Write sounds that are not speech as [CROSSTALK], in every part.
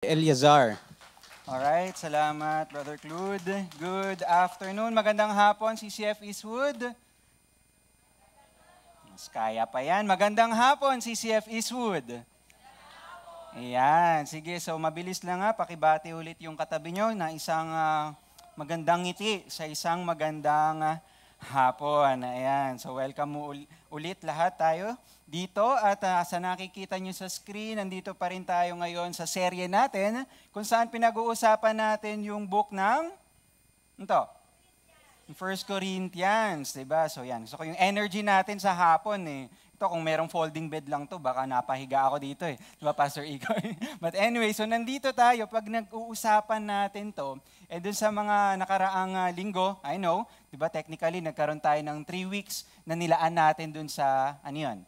Eliazar. Alright, salamat Brother Clud. Good afternoon, magandang hapon CCF Eastwood. Mas kaya pa yan. Magandang hapon CCF Eastwood. Ayan, sige, so mabilis lang nga, pakibati ulit yung katabi nyo na isang uh, magandang ngiti sa isang magandang uh, hapon. Ayan. So welcome mo ulit lahat tayo dito at uh, sa nakikita nyo sa screen, nandito pa rin tayo ngayon sa serye natin kung saan pinag-uusapan natin yung book ng ito, 1 Corinthians, 'di ba? So yan. So yung energy natin sa hapon eh to kung merong folding bed lang to, baka napahiga ako dito eh. di ba Pastor Iko? [LAUGHS] But anyway, so nandito tayo pag nag-uusapan natin to. eh dun sa mga nakaraang uh, linggo, I know, di ba technically, nagkaroon tayo ng three weeks na nilaan natin dun sa, ano yun?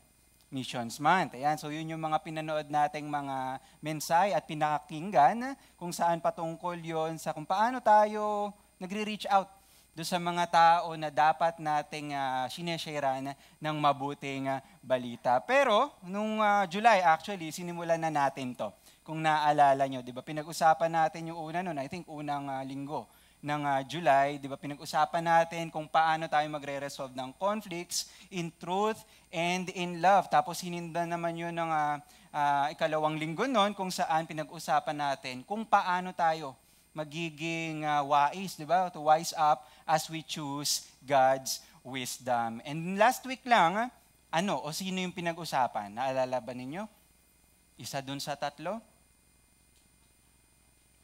Missions Month. Ayan, so yun yung mga pinanood nating mga mensahe at pinakakinggan kung saan patungkol yon sa kung paano tayo nagre-reach out do sa mga tao na dapat nating uh, ah, sinesharean ng mabuting uh, balita. Pero nung uh, July actually sinimulan na natin 'to. Kung naaalala nyo, 'di ba? Pinag-usapan natin yung una noon, I think unang uh, linggo ng uh, July, 'di ba? Pinag-usapan natin kung paano tayo magre-resolve ng conflicts in truth and in love. Tapos hinindan naman 'yun ng uh, uh, ikalawang linggo noon kung saan pinag-usapan natin kung paano tayo magiging uh, wise, 'di ba? To wise up as we choose God's wisdom. And last week lang, ano o sino yung pinag-usapan? Naalala ba ninyo? Isa dun sa tatlo?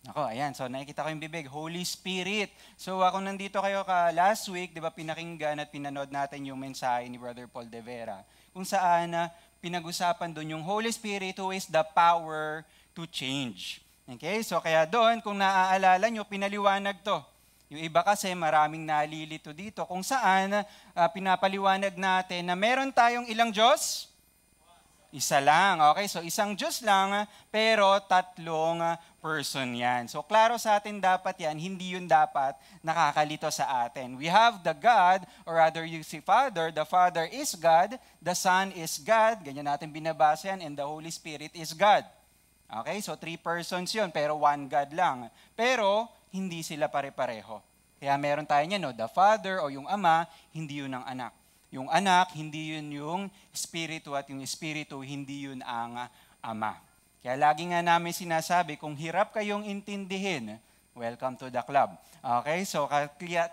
Ako, ayan. So, nakikita ko yung bibig. Holy Spirit. So, ako nandito kayo ka last week, di ba, pinakinggan at pinanood natin yung mensahe ni Brother Paul De Vera. Kung saan na uh, pinag-usapan doon yung Holy Spirit who is the power to change. Okay? So, kaya doon, kung naaalala nyo, pinaliwanag to. Yung iba kasi maraming nalilito dito kung saan uh, pinapaliwanag natin na meron tayong ilang Diyos? Isa lang. Okay, so isang Diyos lang pero tatlong ah, person yan. So klaro sa atin dapat yan, hindi yun dapat nakakalito sa atin. We have the God, or rather you see Father, the Father is God, the Son is God, ganyan natin binabasa yan, and the Holy Spirit is God. Okay, so three persons yun, pero one God lang. Pero hindi sila pare-pareho. Kaya meron tayo niyan, no? the father o yung ama, hindi yun ang anak. Yung anak, hindi yun yung espiritu at yung espiritu, hindi yun ang ama. Kaya lagi nga namin sinasabi, kung hirap kayong intindihin, welcome to the club. Okay, so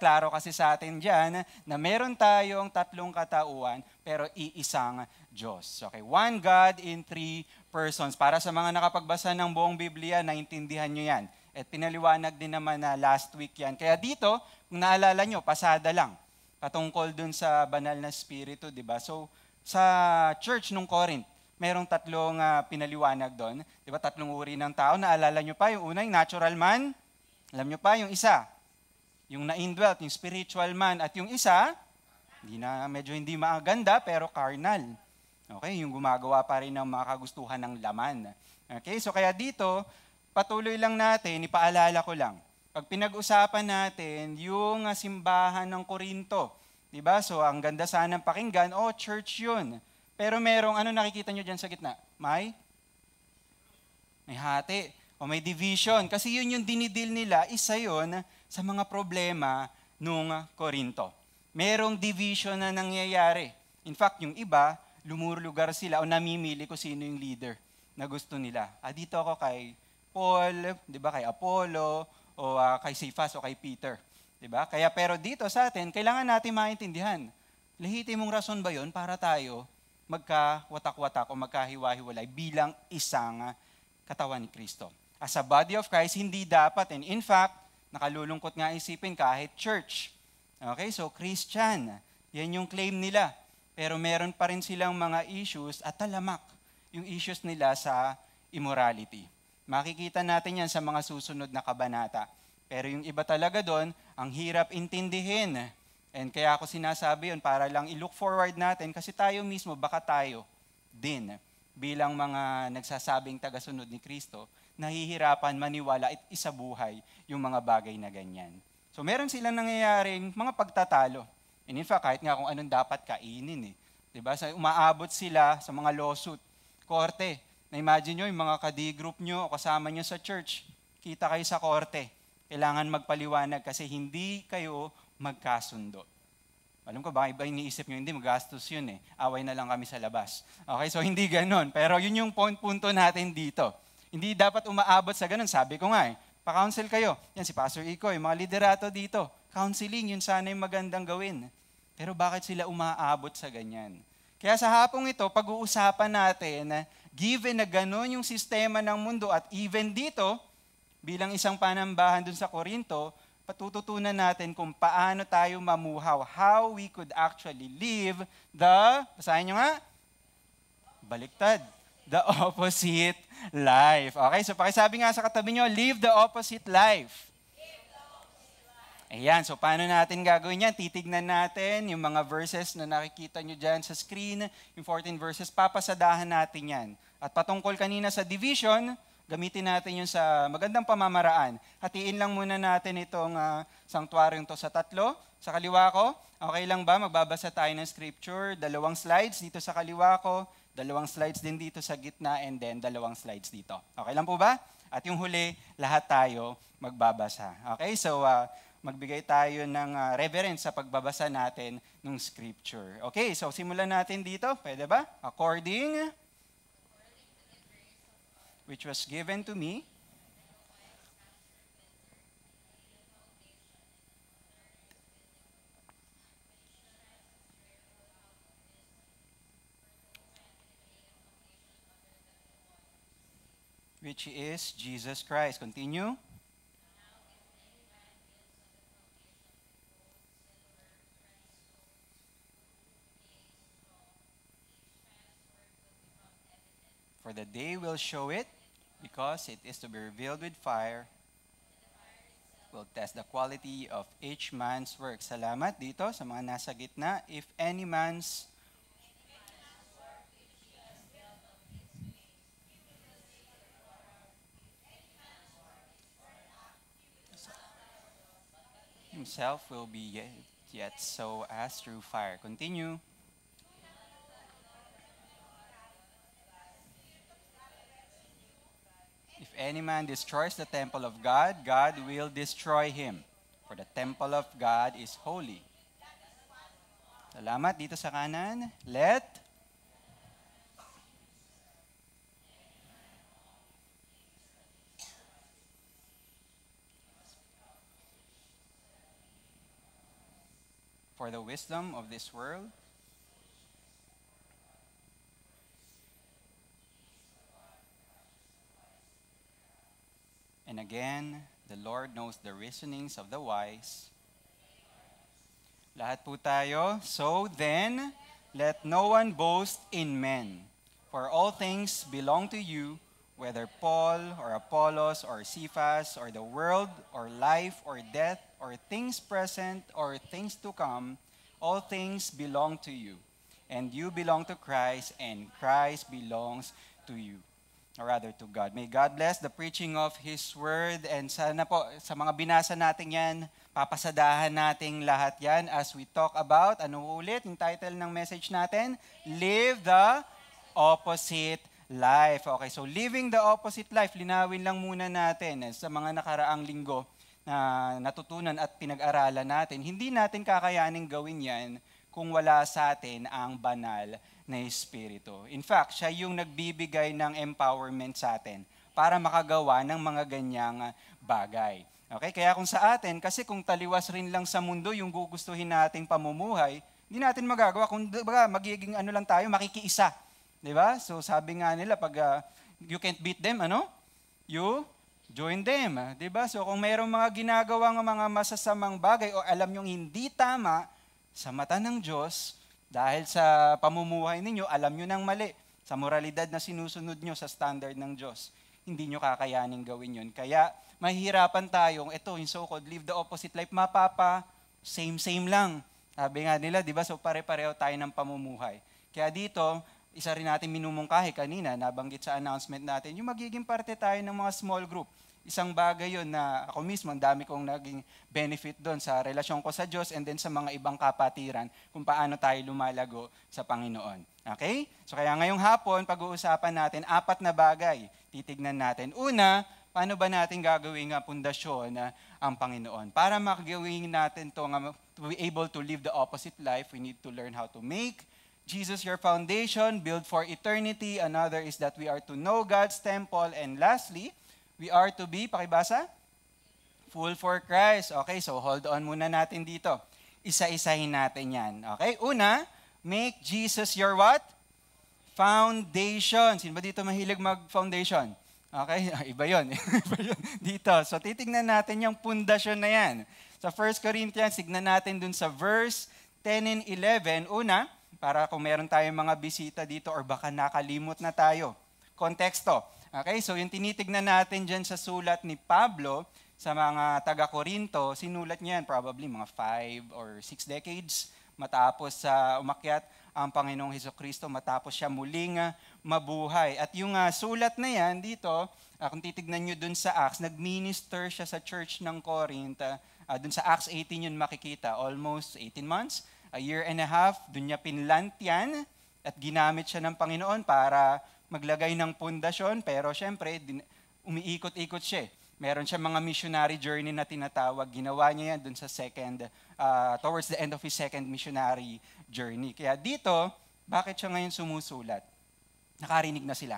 klaro kasi sa atin dyan na meron tayong tatlong katauhan pero iisang Diyos. Okay, one God in three persons. Para sa mga nakapagbasa ng buong Biblia, naintindihan nyo yan. At pinaliwanag din naman na last week yan. Kaya dito, kung naalala nyo, pasada lang. Patungkol dun sa banal na spirito, di ba? So, sa church nung Corinth, merong tatlong uh, pinaliwanag doon. Di ba, tatlong uri ng tao. Naalala nyo pa, yung una, yung natural man. Alam nyo pa, yung isa, yung na-indwelt, yung spiritual man. At yung isa, hindi na, medyo hindi maaganda, pero carnal. Okay, yung gumagawa pa rin ng mga kagustuhan ng laman. Okay, so kaya dito, patuloy lang natin, ipaalala ko lang. Pag pinag-usapan natin yung ah, simbahan ng Korinto, 'di ba? So ang ganda sana ng pakinggan, oh church 'yun. Pero merong ano nakikita nyo diyan sa gitna? May may hati o may division kasi yun yung dinidil nila, isa 'yun sa mga problema nung Korinto. Merong division na nangyayari. In fact, yung iba, lumurulugar sila o namimili ko sino yung leader na gusto nila. Ah, dito ako kay Paul, 'di ba, kay Apollo o uh, kay Cephas o kay Peter, 'di ba? Kaya pero dito sa atin, kailangan natin maintindihan. mong rason ba 'yon para tayo magkawatak-watak o magkahiwa-hiwalay bilang isang katawan ni Kristo? As a body of Christ, hindi dapat and in fact, nakalulungkot nga isipin kahit church. Okay, so Christian, 'yan yung claim nila. Pero meron pa rin silang mga issues at talamak yung issues nila sa immorality. Makikita natin yan sa mga susunod na kabanata. Pero yung iba talaga doon, ang hirap intindihin. And kaya ako sinasabi yun para lang i-look forward natin kasi tayo mismo, baka tayo din bilang mga nagsasabing tagasunod ni Kristo, nahihirapan maniwala at isabuhay yung mga bagay na ganyan. So meron silang nangyayaring mga pagtatalo. And in fact, kahit nga kung anong dapat kainin eh. Diba? Sa, umaabot sila sa mga lawsuit, korte, na-imagine nyo, yung mga ka group nyo o kasama nyo sa church, kita kayo sa korte. Kailangan magpaliwanag kasi hindi kayo magkasundo. Alam ko, baka iba iniisip nyo, hindi, magastos yun eh. Away na lang kami sa labas. Okay, so hindi ganun. Pero yun yung point punto natin dito. Hindi dapat umaabot sa ganun. Sabi ko nga eh, pa-counsel kayo. Yan si Pastor Iko, yung mga liderato dito. Counseling, yun sana yung magandang gawin. Pero bakit sila umaabot sa ganyan? Kaya sa hapong ito, pag-uusapan natin Given na ganon yung sistema ng mundo at even dito, bilang isang panambahan dun sa Korinto, patututunan natin kung paano tayo mamuhaw, how we could actually live the, basahin nyo nga, baliktad, the [LAUGHS] opposite life. Okay, so pakisabi nga sa katabi nyo, live the opposite life. Ayan, so paano natin gagawin yan? Titignan natin yung mga verses na nakikita nyo dyan sa screen, yung 14 verses, papasadahan natin yan. At patungkol kanina sa division, gamitin natin yun sa magandang pamamaraan. Hatiin lang muna natin itong uh, sanktuaryong to sa tatlo. Sa kaliwa ko, okay lang ba? Magbabasa tayo ng scripture. Dalawang slides dito sa kaliwa ko, dalawang slides din dito sa gitna, and then dalawang slides dito. Okay lang po ba? At yung huli, lahat tayo magbabasa. Okay, so uh, magbigay tayo ng uh, reverence sa pagbabasa natin ng scripture. Okay, so simulan natin dito. Pwede ba? According which was given to me which is Jesus Christ. Continue. For the day will show it because it is to be revealed with fire, will test the quality of each man's work. Salamat dito sa mga nasa gitna. If any man's himself will be yet, yet so as through fire. Continue. If any man destroys the temple of God, God will destroy him. For the temple of God is holy. Salamat dito sa kanan. Let For the wisdom of this world And again, the Lord knows the reasonings of the wise. Lahat po tayo. So then, let no one boast in men. For all things belong to you, whether Paul or Apollos or Cephas or the world or life or death or things present or things to come, all things belong to you. And you belong to Christ and Christ belongs to you. or rather to God. May God bless the preaching of His Word and sana po sa mga binasa natin yan, papasadahan natin lahat yan as we talk about, ano ulit yung title ng message natin? Live the Opposite Life. Okay, so living the opposite life, linawin lang muna natin eh, sa mga nakaraang linggo na natutunan at pinag-aralan natin. Hindi natin kakayanin gawin yan kung wala sa atin ang banal na Espiritu. In fact, siya yung nagbibigay ng empowerment sa atin para makagawa ng mga ganyang ah, bagay. Okay? Kaya kung sa atin, kasi kung taliwas rin lang sa mundo yung gugustuhin nating pamumuhay, hindi natin magagawa. Kung baga, magiging ano lang tayo, makikiisa. Di ba? So sabi nga nila, pag uh, you can't beat them, ano? You join them. Di ba? So kung mayroong mga ginagawa ng mga masasamang bagay o alam yung hindi tama sa mata ng Diyos, dahil sa pamumuhay ninyo, alam nyo ng mali. Sa moralidad na sinusunod nyo sa standard ng Diyos, hindi nyo kakayaning gawin yun. Kaya mahihirapan tayong, ito, yung so-called live the opposite life, mapapa, same-same lang. Sabi nga nila, di ba? So pare-pareho tayo ng pamumuhay. Kaya dito, isa rin natin minumungkahi kanina, nabanggit sa announcement natin, yung magiging parte tayo ng mga small group isang bagay yon na ako mismo, ang dami kong naging benefit doon sa relasyon ko sa Diyos and then sa mga ibang kapatiran kung paano tayo lumalago sa Panginoon. Okay? So kaya ngayong hapon, pag-uusapan natin apat na bagay. Titignan natin. Una, paano ba natin gagawin nga pundasyon na ang Panginoon? Para magawin natin to to be able to live the opposite life, we need to learn how to make Jesus your foundation, build for eternity. Another is that we are to know God's temple. And lastly, We are to be, pakibasa? Full for Christ. Okay, so hold on muna natin dito. Isa-isahin natin yan. Okay, una, make Jesus your what? Foundation. Sino ba dito mahilig mag-foundation? Okay, [LAUGHS] iba yon. [LAUGHS] iba yon dito. So titingnan natin yung pundasyon na yan. Sa 1 Corinthians, tignan natin dun sa verse 10 and 11. Una, para kung meron tayong mga bisita dito or baka nakalimot na tayo. Konteksto. Okay, so yung tinitignan natin dyan sa sulat ni Pablo sa mga taga Corinto, sinulat niya yan probably mga 5 or 6 decades matapos sa uh, umakyat ang Panginoong Heso Kristo, matapos siya muling uh, mabuhay. At yung uh, sulat na yan dito, uh, kung titignan nyo dun sa Acts, nagminister siya sa church ng Corinth. Uh, uh, dun sa Acts 18 yun makikita, almost 18 months, a year and a half, dun niya pinlant yan at ginamit siya ng Panginoon para maglagay ng pundasyon, pero syempre, umiikot-ikot siya. Eh. Meron siya mga missionary journey na tinatawag. Ginawa niya yan dun sa second, uh, towards the end of his second missionary journey. Kaya dito, bakit siya ngayon sumusulat? Nakarinig na sila.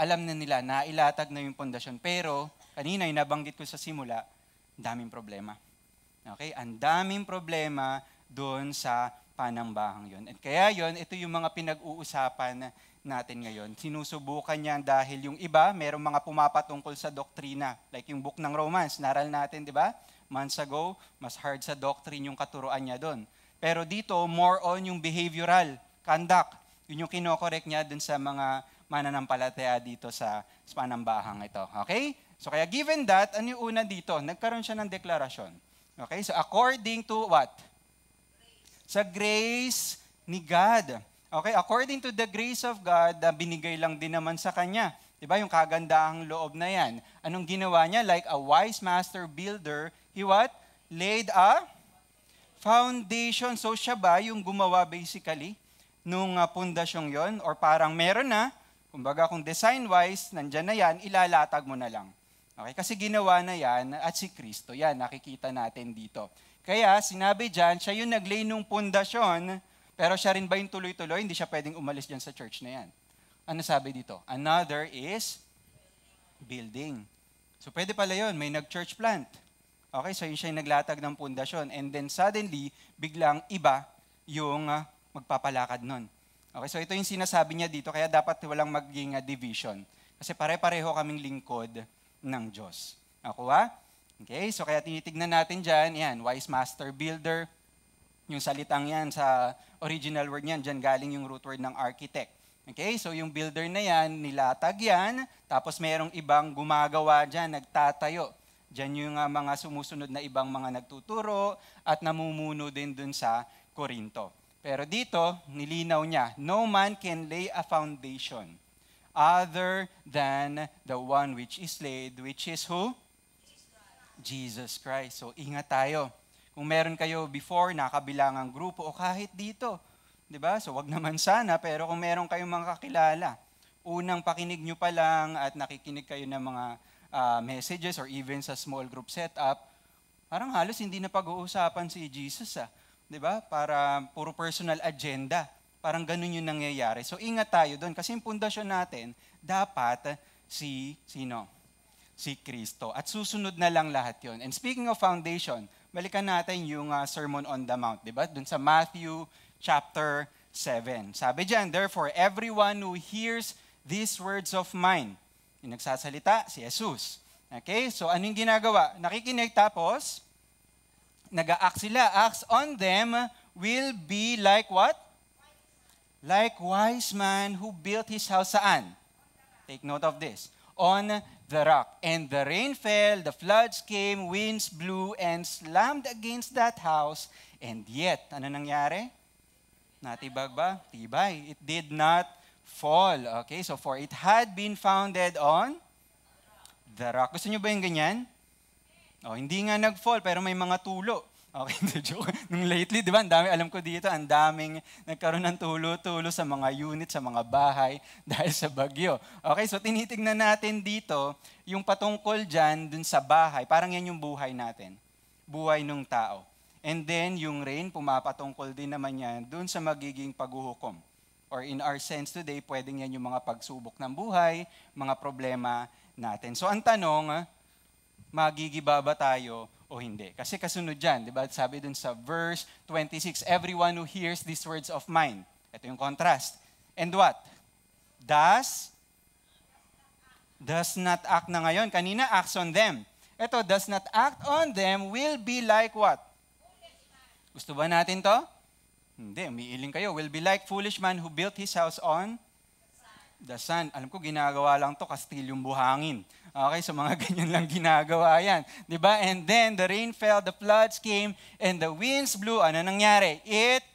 Alam na nila, nailatag na yung pundasyon. Pero, kanina yung nabanggit ko sa simula, daming problema. Okay? Ang daming problema doon sa panambahang yon. At kaya yon, ito yung mga pinag-uusapan natin ngayon. Sinusubukan niya dahil yung iba, merong mga pumapatungkol sa doktrina. Like yung book ng Romans, naral natin, di ba? Months ago, mas hard sa doctrine yung katuruan niya doon. Pero dito, more on yung behavioral, conduct. Yun yung kinokorek niya dun sa mga mananampalataya dito sa panambahang ito. Okay? So kaya given that, ano yung una dito? Nagkaroon siya ng deklarasyon. Okay? So according to what? Grace. Sa grace ni God. Okay, according to the grace of God, binigay lang din naman sa kanya. 'Di ba yung kagandahang loob na 'yan? Anong ginawa niya? Like a wise master builder, he what? Laid a foundation. So siya ba yung gumawa basically nung ah, pundasyong 'yon or parang meron na? Kumbaga kung design-wise, nandiyan na 'yan, ilalatag mo na lang. Okay, kasi ginawa na 'yan at si Kristo 'yan, nakikita natin dito. Kaya sinabi diyan, siya yung naglay nung pundasyon pero siya rin ba yung tuloy-tuloy? Hindi siya pwedeng umalis dyan sa church na yan. Ano sabi dito? Another is building. So pwede pala yun, may nag-church plant. Okay, so yun siya yung naglatag ng pundasyon. And then suddenly, biglang iba yung uh, magpapalakad nun. Okay, so ito yung sinasabi niya dito, kaya dapat walang maging uh, ah, division. Kasi pare-pareho kaming lingkod ng Diyos. Ako ha? Okay, so kaya tinitignan natin dyan, yan, wise master builder, yung salitang yan sa original word niyan, dyan galing yung root word ng architect. Okay, so yung builder na yan, nilatag yan, tapos merong ibang gumagawa dyan, nagtatayo. Diyan yung uh, mga sumusunod na ibang mga nagtuturo at namumuno din dun sa Korinto. Pero dito, nilinaw niya, no man can lay a foundation other than the one which is laid, which is who? Jesus Christ. So ingat tayo. Kung meron kayo before na kabilangang grupo o kahit dito, 'di ba? So wag naman sana, pero kung meron kayong mga kakilala, unang pakinig nyo pa lang at nakikinig kayo ng mga uh, messages or even sa small group setup, parang halos hindi na pag-uusapan si Jesus ah. 'Di ba? Para puro personal agenda. Parang ganun yung nangyayari. So ingat tayo doon kasi yung pundasyon natin dapat si sino? Si Kristo. At susunod na lang lahat 'yon. And speaking of foundation, balikan natin yung uh, Sermon on the Mount, di ba? Dun sa Matthew chapter 7. Sabi diyan, Therefore, everyone who hears these words of mine, yung nagsasalita, si Jesus. Okay, so ano yung ginagawa? Nakikinig tapos, nag-act sila. Acts on them will be like what? Like wise man who built his house saan? Take note of this. On the rock. And the rain fell, the floods came, winds blew, and slammed against that house. And yet, ano nangyari? Natibag ba? Tibay. It did not fall. Okay, so for it had been founded on the rock. Gusto nyo ba yung ganyan? Oh, hindi nga nag-fall, pero may mga tulo. Okay, the [LAUGHS] joke. Nung lately, di ba, ang dami, alam ko dito, ang daming nagkaroon ng tulo-tulo sa mga unit, sa mga bahay [LAUGHS] dahil sa bagyo. Okay, so tinitignan natin dito yung patungkol dyan, dun sa bahay. Parang yan yung buhay natin. Buhay ng tao. And then, yung rain, pumapatungkol din naman yan dun sa magiging paghuhukom. Or in our sense today, pwedeng yan yung mga pagsubok ng buhay, mga problema natin. So ang tanong, magigibaba tayo o hindi. Kasi kasunod dyan, di ba? Sabi dun sa verse 26, Everyone who hears these words of mine. Ito yung contrast. And what? Does? Does not act na ngayon. Kanina, acts on them. Ito, does not act on them will be like what? Gusto ba natin to? Hindi, umiiling kayo. Will be like foolish man who built his house on the sand. Alam ko, ginagawa lang to, kastilyong buhangin. Okay, so mga [LAUGHS] ganyan lang ginagawa yan. ba? Diba? And then the rain fell, the floods came, and the winds blew. Ano nangyari? It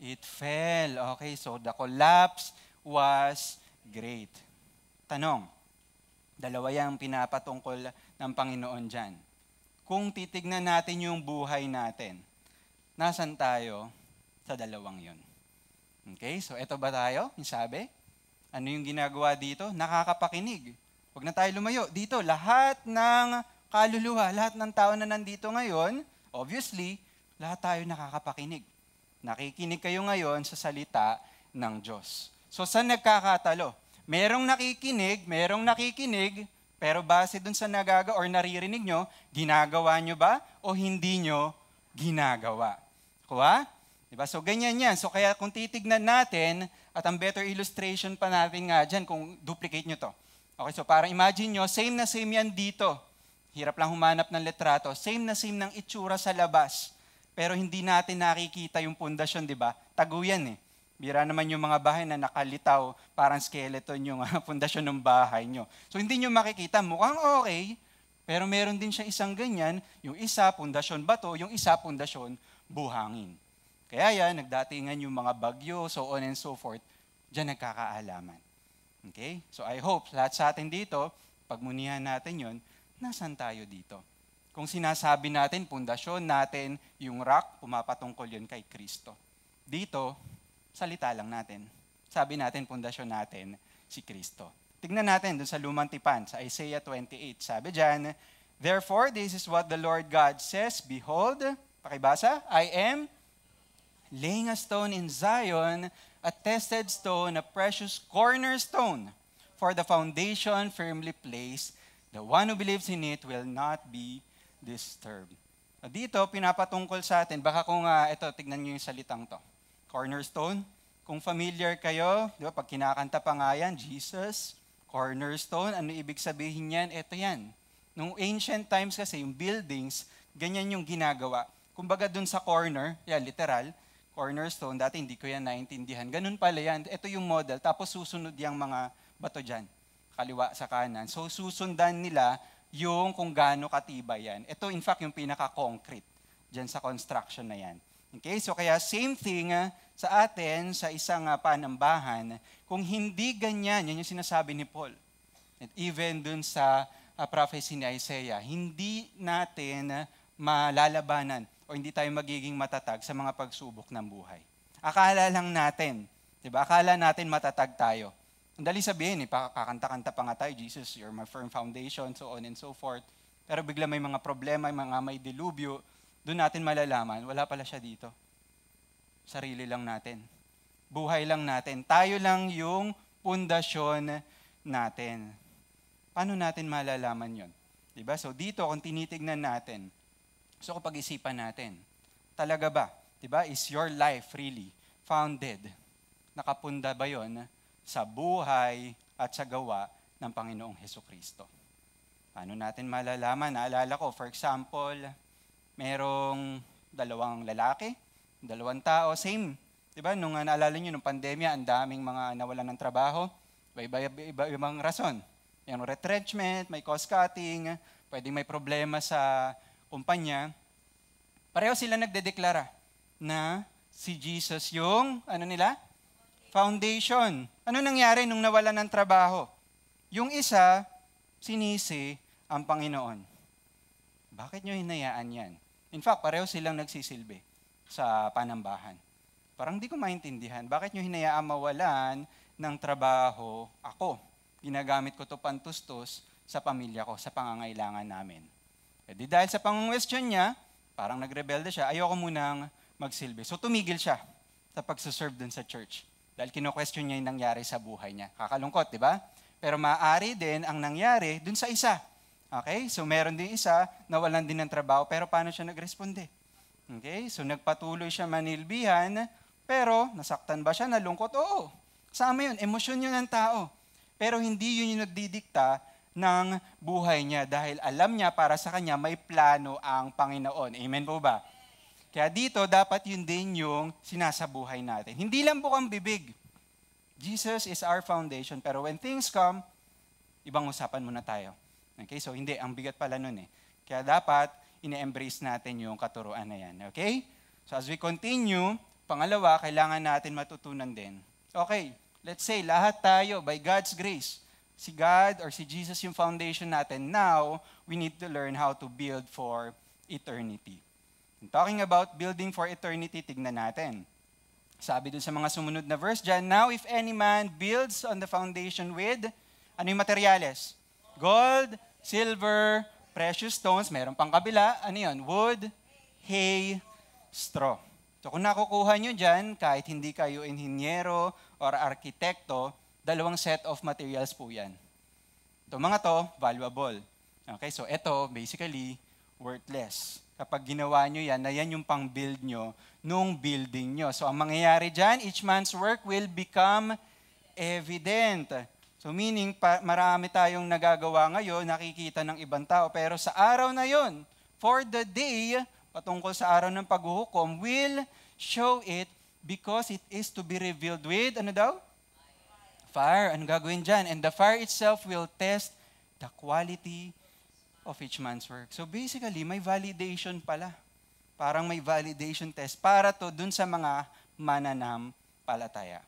It fell. Okay, so the collapse was great. Tanong, dalawa yung pinapatungkol ng Panginoon dyan. Kung titignan natin yung buhay natin, nasan tayo sa dalawang yon? Okay, so eto ba tayo? Yung sabi? Ano yung ginagawa dito? Nakakapakinig. Huwag na tayo lumayo. Dito, lahat ng kaluluwa, lahat ng tao na nandito ngayon, obviously, lahat tayo nakakapakinig. Nakikinig kayo ngayon sa salita ng Diyos. So, saan nagkakatalo? Merong nakikinig, merong nakikinig, pero base dun sa nagaga or naririnig nyo, ginagawa nyo ba o hindi nyo ginagawa? Kuha? Diba? So, ganyan yan. So, kaya kung titignan natin, at ang better illustration pa natin nga dyan, kung duplicate nyo to. Okay, so parang imagine nyo, same na same yan dito. Hirap lang humanap ng litrato. Same na same ng itsura sa labas. Pero hindi natin nakikita yung pundasyon, di ba? Tago eh. Bira naman yung mga bahay na nakalitaw, parang skeleton yung ah, [LAUGHS] pundasyon ng bahay nyo. So hindi nyo makikita, mukhang okay, pero meron din siya isang ganyan, yung isa, pundasyon bato, yung isa, pundasyon buhangin. Kaya yan, nagdatingan yung mga bagyo, so on and so forth, dyan nagkakaalaman. Okay? So I hope lahat sa atin dito, pagmunihan natin yon, nasan tayo dito? Kung sinasabi natin, pundasyon natin, yung rock, pumapatungkol yon kay Kristo. Dito, salita lang natin. Sabi natin, pundasyon natin, si Kristo. Tignan natin dun sa lumang tipan, sa Isaiah 28. Sabi dyan, Therefore, this is what the Lord God says, Behold, pakibasa, I am laying a stone in Zion, a tested stone, a precious cornerstone for the foundation firmly placed. The one who believes in it will not be disturbed. Dito, pinapatungkol sa atin, baka kung uh, ah, ito, tignan nyo yung salitang to. Cornerstone. Kung familiar kayo, di ba, pag kinakanta pa nga yan, Jesus, cornerstone, ano ibig sabihin yan? Ito yan. Nung ancient times kasi, yung buildings, ganyan yung ginagawa. Kumbaga dun sa corner, yan, literal, cornerstone, dati hindi ko yan naintindihan. Ganun pala yan. Ito yung model, tapos susunod yung mga bato dyan, kaliwa sa kanan. So susundan nila yung kung gaano katibay yan. Ito in fact yung pinaka-concrete dyan sa construction na yan. Okay, so kaya same thing ah, sa atin sa isang uh, panambahan, kung hindi ganyan, yan yung sinasabi ni Paul. And even dun sa uh, prophecy ni Isaiah, hindi natin uh, malalabanan o hindi tayo magiging matatag sa mga pagsubok ng buhay. Akala lang natin, 'di ba? Akala natin matatag tayo. Ang dali sabihin, ipakakanta eh, kanta pa nga tayo, Jesus, you're my firm foundation, so on and so forth. Pero bigla may mga problema, may mga may dilubyo, doon natin malalaman, wala pala siya dito. Sarili lang natin. Buhay lang natin. Tayo lang yung pundasyon natin. Paano natin malalaman yon? Diba? So dito, kung tinitignan natin, So ko pag-isipan natin, talaga ba, 'di ba? Is your life really founded? Nakapunda ba 'yon sa buhay at sa gawa ng Panginoong Heso Kristo? Paano natin malalaman? Naalala ko, for example, merong dalawang lalaki, dalawang tao, same. 'Di ba? Nung naalala niyo nung pandemya, ang daming mga nawalan ng trabaho, iba-iba ibang rason. Yung retrenchment, may cost cutting, pwedeng may problema sa kumpanya, pareho sila nagdedeklara na si Jesus yung, ano nila? Foundation. Ano nangyari nung nawala ng trabaho? Yung isa, sinisi ang Panginoon. Bakit nyo hinayaan yan? In fact, pareho silang nagsisilbi sa panambahan. Parang di ko maintindihan, bakit nyo hinayaan mawalan ng trabaho ako? Ginagamit ko to pantustos sa pamilya ko, sa pangangailangan namin. E di dahil sa pang-question niya, parang nagrebelde siya, ayoko munang magsilbi. So tumigil siya sa pagsaserve dun sa church. Dahil kino-question niya yung nangyari sa buhay niya. Kakalungkot, di ba? Pero maaari din ang nangyari dun sa isa. Okay? So meron din isa, na nawalan din ng trabaho, pero paano siya nagresponde? Okay? So nagpatuloy siya manilbihan, pero nasaktan ba siya, nalungkot? Oo. Sama yun, emosyon yun ng tao. Pero hindi yun yung nagdidikta ng buhay niya dahil alam niya para sa kanya may plano ang Panginoon. Amen po ba? Kaya dito dapat yun din yung sinasabuhay natin. Hindi lang bukang bibig. Jesus is our foundation pero when things come, ibang usapan muna tayo. Okay, so hindi, ang bigat pala nun eh. Kaya dapat ine-embrace natin yung katuruan na yan. Okay? So as we continue, pangalawa, kailangan natin matutunan din. Okay, let's say lahat tayo by God's grace si God or si Jesus yung foundation natin, now we need to learn how to build for eternity. And talking about building for eternity, tignan natin. Sabi dun sa mga sumunod na verse dyan, Now if any man builds on the foundation with, ano yung materyales? Gold, silver, precious stones, meron pang kabila, ano yun? Wood, hay, straw. So kung nakukuha nyo dyan, kahit hindi kayo inhinyero or arkitekto, dalawang set of materials po yan. Ito mga to, valuable. Okay, so ito, basically, worthless. Kapag ginawa nyo yan, na yan yung pang-build nyo nung building nyo. So ang mangyayari dyan, each man's work will become evident. So meaning, pa, marami tayong nagagawa ngayon, nakikita ng ibang tao. Pero sa araw na yon, for the day, patungkol sa araw ng paghuhukom, will show it because it is to be revealed with, ano daw? Fire, ano gagawin dyan? And the fire itself will test the quality of each man's work. So basically, may validation pala. Parang may validation test para to dun sa mga mananampalataya.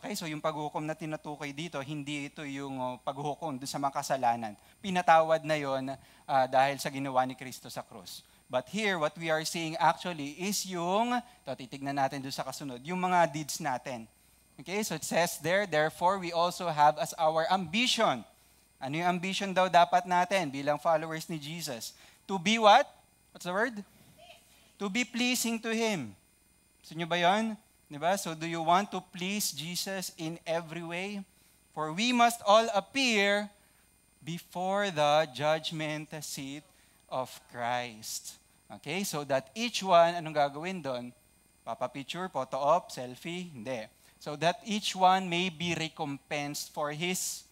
Okay, so yung paghukom na tinutukoy dito, hindi ito yung uh, paghukom dun sa mga kasalanan. Pinatawad na yon uh, ah, dahil sa ginawa ni Kristo sa cross. But here, what we are seeing actually is yung, ito titignan natin dun sa kasunod, yung mga deeds natin. Okay, so it says there, therefore we also have as our ambition. Ano yung ambition daw dapat natin bilang followers ni Jesus? To be what? What's the word? To be pleasing to Him. Gusto nyo ba yun? Diba? So do you want to please Jesus in every way? For we must all appear before the judgment seat of Christ. Okay? So that each one, anong gagawin doon? Papa picture, photo op, selfie? Hindi. So that each one may be recompensed for his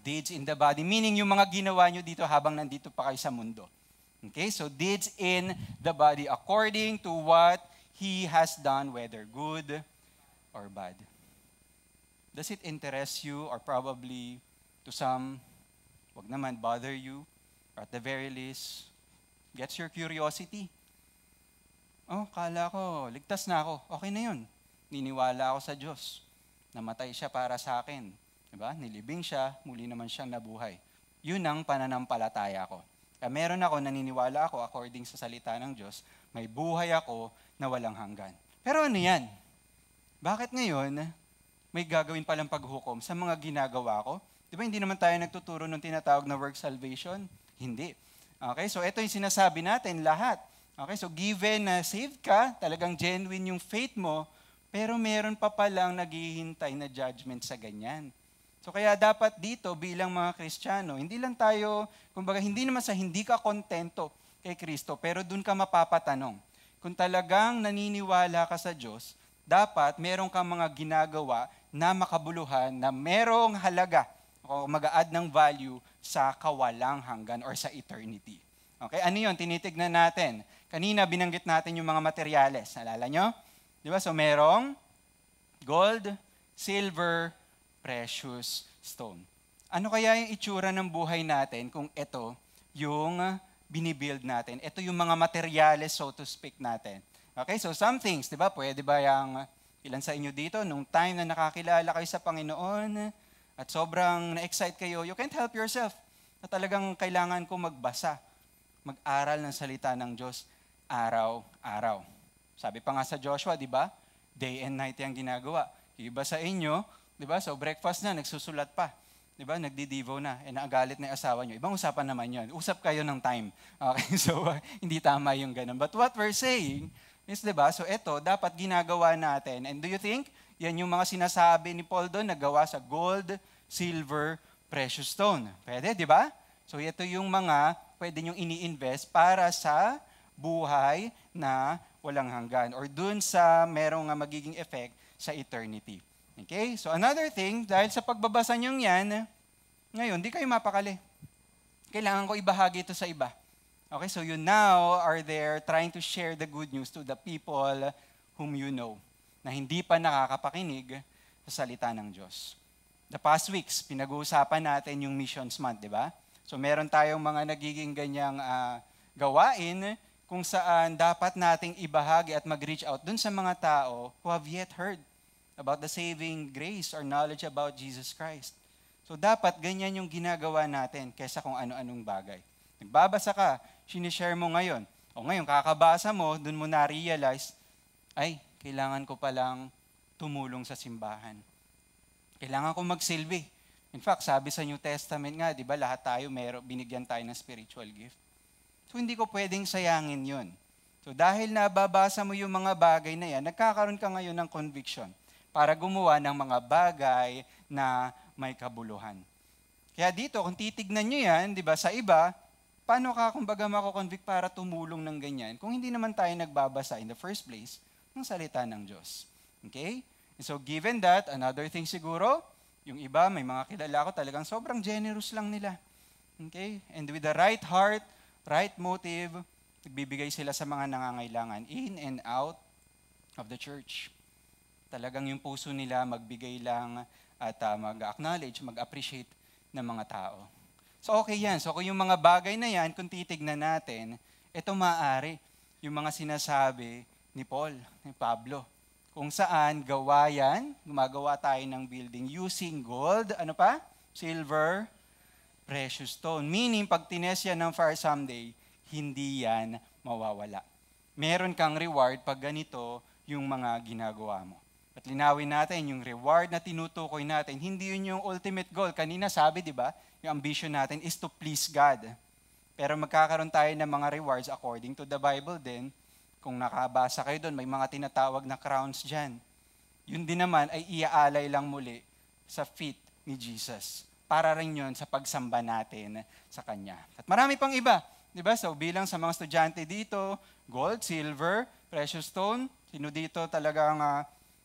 deeds in the body. Meaning yung mga ginawa nyo dito habang nandito pa kayo sa mundo. Okay, so deeds in the body according to what he has done, whether good or bad. Does it interest you or probably to some, wag naman bother you, or at the very least, gets your curiosity? Oh, kala ko, ligtas na ako. Okay na yun niniwala ako sa Diyos. Namatay siya para sa akin. Diba? Nilibing siya, muli naman siyang nabuhay. Yun ang pananampalataya ko. Kaya meron ako, naniniwala ako according sa salita ng Diyos, may buhay ako na walang hanggan. Pero ano yan? Bakit ngayon may gagawin palang paghukom sa mga ginagawa ko? Di ba hindi naman tayo nagtuturo ng tinatawag na work salvation? Hindi. Okay, so ito yung sinasabi natin lahat. Okay, so given na saved ka, talagang genuine yung faith mo, pero meron pa palang naghihintay na judgment sa ganyan. So kaya dapat dito bilang mga Kristiyano, hindi lang tayo, kumbaga hindi naman sa hindi ka kontento kay Kristo, pero dun ka mapapatanong. Kung talagang naniniwala ka sa Diyos, dapat meron kang mga ginagawa na makabuluhan na merong halaga o mag-add ng value sa kawalang hanggan or sa eternity. Okay, ano yun? Tinitignan natin. Kanina binanggit natin yung mga materyales. Alala nyo? Di ba? So merong gold, silver, precious stone. Ano kaya yung itsura ng buhay natin kung ito yung binibuild natin? Ito yung mga materyales, so to speak, natin. Okay, so some things, di ba? Pwede ba yung ilan sa inyo dito, nung time na nakakilala kayo sa Panginoon at sobrang na-excite kayo, you can't help yourself na talagang kailangan ko magbasa, mag-aral ng salita ng Diyos araw-araw. Sabi pa nga sa Joshua, di ba? Day and night yung ginagawa. Iba sa inyo, di ba? So breakfast na, nagsusulat pa. Di ba? Nagdidivo na. Eh, naagalit na yung asawa nyo. Ibang usapan naman yon. Usap kayo ng time. Okay? [LAUGHS] So, uh, hindi tama yung ganun. But what we're saying is, di ba? So, ito, dapat ginagawa natin. And do you think, yan yung mga sinasabi ni Paul doon, nagawa sa gold, silver, precious stone. Pwede, di ba? So, ito yung mga pwede nyong ini-invest para sa buhay na walang hanggan or dun sa merong nga ah, magiging effect sa eternity. Okay? So another thing, dahil sa pagbabasa niyo yan, ngayon, di kayo mapakali. Kailangan ko ibahagi ito sa iba. Okay, so you now are there trying to share the good news to the people whom you know na hindi pa nakakapakinig sa salita ng Diyos. The past weeks, pinag-uusapan natin yung Missions Month, di ba? So meron tayong mga nagiging ganyang uh, gawain kung saan dapat nating ibahagi at mag-reach out dun sa mga tao who have yet heard about the saving grace or knowledge about Jesus Christ. So dapat ganyan yung ginagawa natin kaysa kung ano-anong bagay. Nagbabasa ka, sinishare mo ngayon. O ngayon, kakabasa mo, dun mo na-realize, ay, kailangan ko palang tumulong sa simbahan. Kailangan ko magsilbi. In fact, sabi sa New Testament nga, di ba, lahat tayo meron, binigyan tayo ng spiritual gift. So hindi ko pwedeng sayangin yun. So dahil nababasa mo yung mga bagay na yan, nagkakaroon ka ngayon ng conviction para gumawa ng mga bagay na may kabuluhan. Kaya dito, kung titignan nyo yan, di ba, sa iba, paano ka kumbaga makoconvict para tumulong ng ganyan kung hindi naman tayo nagbabasa in the first place ng salita ng Diyos? Okay? And so given that, another thing siguro, yung iba, may mga kilala ko talagang sobrang generous lang nila. Okay? And with the right heart, right motive, nagbibigay sila sa mga nangangailangan in and out of the church. Talagang yung puso nila magbigay lang at uh, mag-acknowledge, mag-appreciate ng mga tao. So okay yan. So kung yung mga bagay na yan, kung titignan natin, ito maaari yung mga sinasabi ni Paul, ni Pablo. Kung saan gawa yan, gumagawa tayo ng building using gold, ano pa? Silver, precious stone. Meaning, pag tines yan ng fire someday, hindi yan mawawala. Meron kang reward pag ganito yung mga ginagawa mo. At linawin natin, yung reward na tinutukoy natin, hindi yun yung ultimate goal. Kanina sabi, di ba, yung ambition natin is to please God. Pero magkakaroon tayo ng mga rewards according to the Bible din. Kung nakabasa kayo doon, may mga tinatawag na crowns dyan. Yun din naman ay iaalay lang muli sa feet ni Jesus para rin yon sa pagsamba natin sa Kanya. At marami pang iba, di ba? So bilang sa mga estudyante dito, gold, silver, precious stone, sino dito talagang, uh,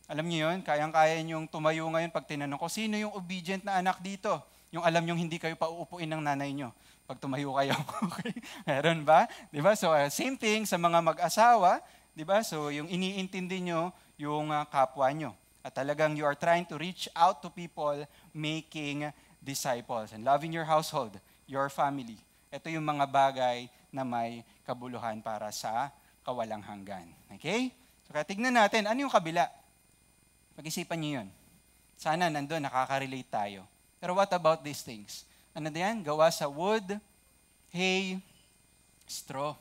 alam niyo yon kayang-kaya niyong tumayo ngayon pag tinanong ko, sino yung obedient na anak dito? Yung alam niyong hindi kayo pauupuin ng nanay niyo pag tumayo kayo. [LAUGHS] okay. Meron ba? 'Di ba? So uh, same thing sa mga mag-asawa, 'di ba? So yung iniintindi niyo yung uh, kapwa niyo. At talagang you are trying to reach out to people making disciples and loving your household, your family. Ito yung mga bagay na may kabuluhan para sa kawalang hanggan. Okay? So kaya tignan natin, ano yung kabila? Pag-isipan niyo yun. Sana nandun, nakaka-relate tayo. Pero what about these things? Ano na yan? Gawa sa wood, hay, straw.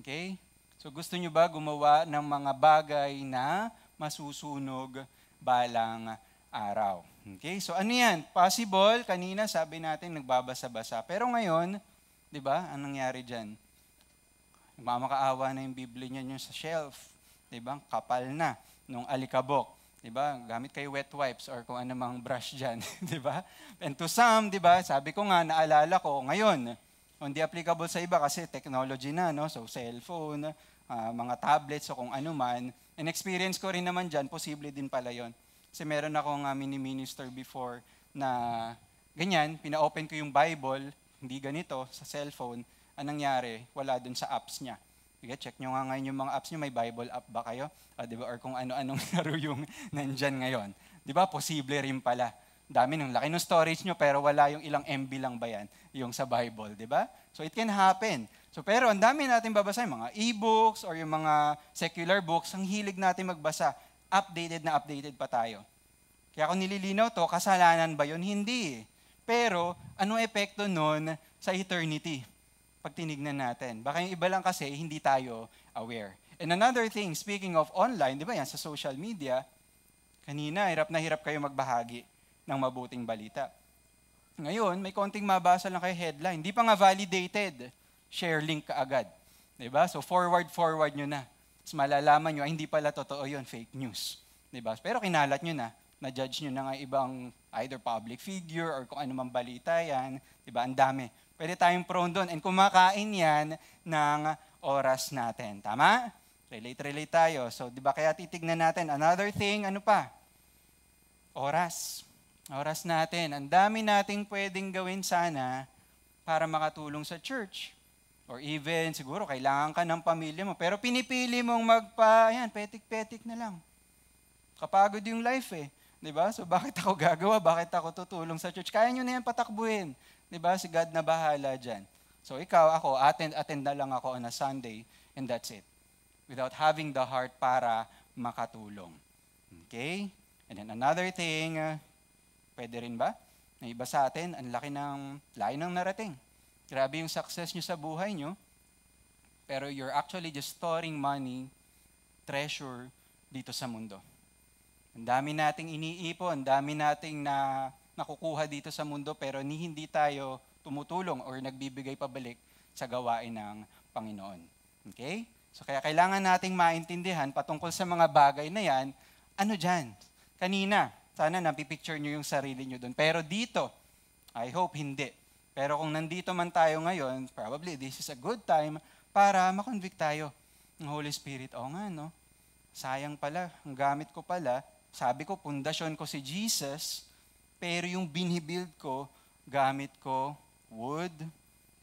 Okay? So gusto nyo ba gumawa ng mga bagay na masusunog balang araw. Okay? So ano yan? Possible, kanina sabi natin nagbabasa-basa. Pero ngayon, di ba, ang nangyari dyan? Mamakaawa na yung Biblia niya yung sa shelf. Di ba? Kapal na nung alikabok. Di ba? Gamit kayo wet wipes or kung anumang brush dyan. [LAUGHS] di ba? And to some, di ba, sabi ko nga, naalala ko, ngayon, hindi applicable sa iba kasi technology na, no? So, cellphone, uh, mga tablets o kung anuman. man. And experience ko rin naman dyan, posible din pala yon kasi meron akong uh, mini-minister before na ganyan, pina-open ko yung Bible, hindi ganito, sa cellphone. Anong nangyari? Wala dun sa apps niya. Sige, check nyo nga ngayon yung mga apps nyo, may Bible app ba kayo? Uh, di ba? Or kung ano-anong [LAUGHS] laro yung nandyan ngayon. Di ba? Posible rin pala. Dami ng laki ng storage nyo, pero wala yung ilang MB lang ba yan, yung sa Bible, di ba? So it can happen. So pero ang dami natin babasahin, mga e-books or yung mga secular books, ang hilig natin magbasa updated na updated pa tayo. Kaya kung nililinaw to, kasalanan ba yun? Hindi. Eh. Pero, anong epekto nun sa eternity? Pag tinignan natin. Baka yung iba lang kasi, hindi tayo aware. And another thing, speaking of online, di ba yan, sa social media, kanina, hirap na hirap kayo magbahagi ng mabuting balita. Ngayon, may konting mabasa lang kayo headline. Hindi pa nga validated. Share link ka agad. Di ba? So, forward, forward nyo na. Tapos malalaman nyo, ay hindi pala totoo yun, fake news. Diba? Pero kinalat nyo na, na-judge nyo na nga ibang either public figure or kung ano mang balita yan. Diba? Ang dami. Pwede tayong prone doon. And kumakain yan ng oras natin. Tama? Relate-relate tayo. So, di ba kaya titignan natin. Another thing, ano pa? Oras. Oras natin. Ang dami nating pwedeng gawin sana para makatulong sa church. Or even, siguro, kailangan ka ng pamilya mo. Pero pinipili mong magpa, ayan, petik-petik na lang. Kapagod yung life eh. ba? Diba? So bakit ako gagawa? Bakit ako tutulong sa church? Kaya nyo na yan patakbuhin. ba? Diba? Si God na bahala dyan. So ikaw, ako, attend, attend na lang ako on a Sunday and that's it. Without having the heart para makatulong. Okay? And then another thing, uh, pwede rin ba? Na iba sa atin, ang laki ng layo ng narating. Grabe yung success nyo sa buhay nyo, pero you're actually just storing money, treasure dito sa mundo. Ang dami nating iniipon, ang dami nating na nakukuha dito sa mundo, pero ni hindi tayo tumutulong or nagbibigay pabalik sa gawain ng Panginoon. Okay? So kaya kailangan nating maintindihan patungkol sa mga bagay na yan, ano dyan? Kanina, sana napipicture nyo yung sarili nyo doon. Pero dito, I hope hindi. Pero kung nandito man tayo ngayon, probably this is a good time para makonvict tayo ng Holy Spirit. O nga, no? Sayang pala, ang gamit ko pala, sabi ko, pundasyon ko si Jesus, pero yung binibuild ko, gamit ko wood,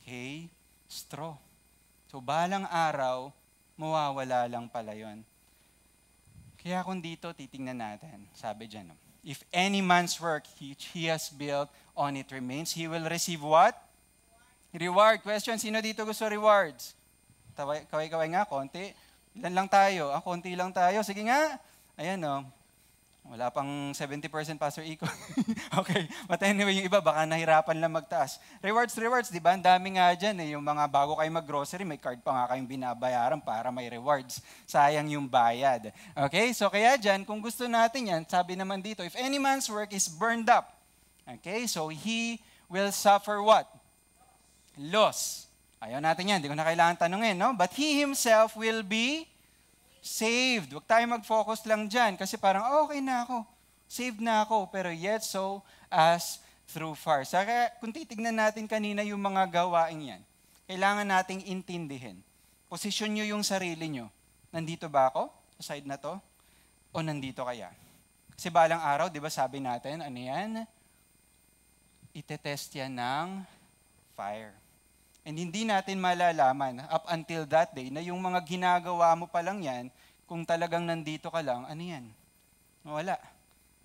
hay, straw. So balang araw, mawawala lang pala yon. Kaya kung dito, titingnan natin, sabi dyan, no? If any man's work which he has built on it remains, he will receive what? Reward. Question, sino dito gusto rewards? Kaway-kaway nga, konti. Ilan lang tayo? Ah, konti lang tayo. Sige nga. Ayan o. Oh. Wala pang 70% Pastor Iko. okay, but anyway, yung iba baka nahirapan lang magtaas. Rewards, rewards, di ba? Ang dami nga dyan eh. Yung mga bago kayo mag-grocery, may card pa nga kayong binabayaran para may rewards. Sayang yung bayad. Okay, so kaya dyan, kung gusto natin yan, sabi naman dito, if any man's work is burned up, okay, so he will suffer what? Loss. Ayaw natin yan, di ko na kailangan tanungin, no? But he himself will be saved. Huwag tayo mag-focus lang dyan kasi parang oh, okay na ako, saved na ako, pero yet so as through far. Saka kung titignan natin kanina yung mga gawain yan, kailangan nating intindihin. Posisyon nyo yung sarili nyo. Nandito ba ako? Sa side na to? O nandito kaya? Kasi balang araw, di ba sabi natin, ano yan? Itetest yan ng fire. And hindi natin malalaman up until that day na yung mga ginagawa mo pa lang yan, kung talagang nandito ka lang, ano yan? Mawala.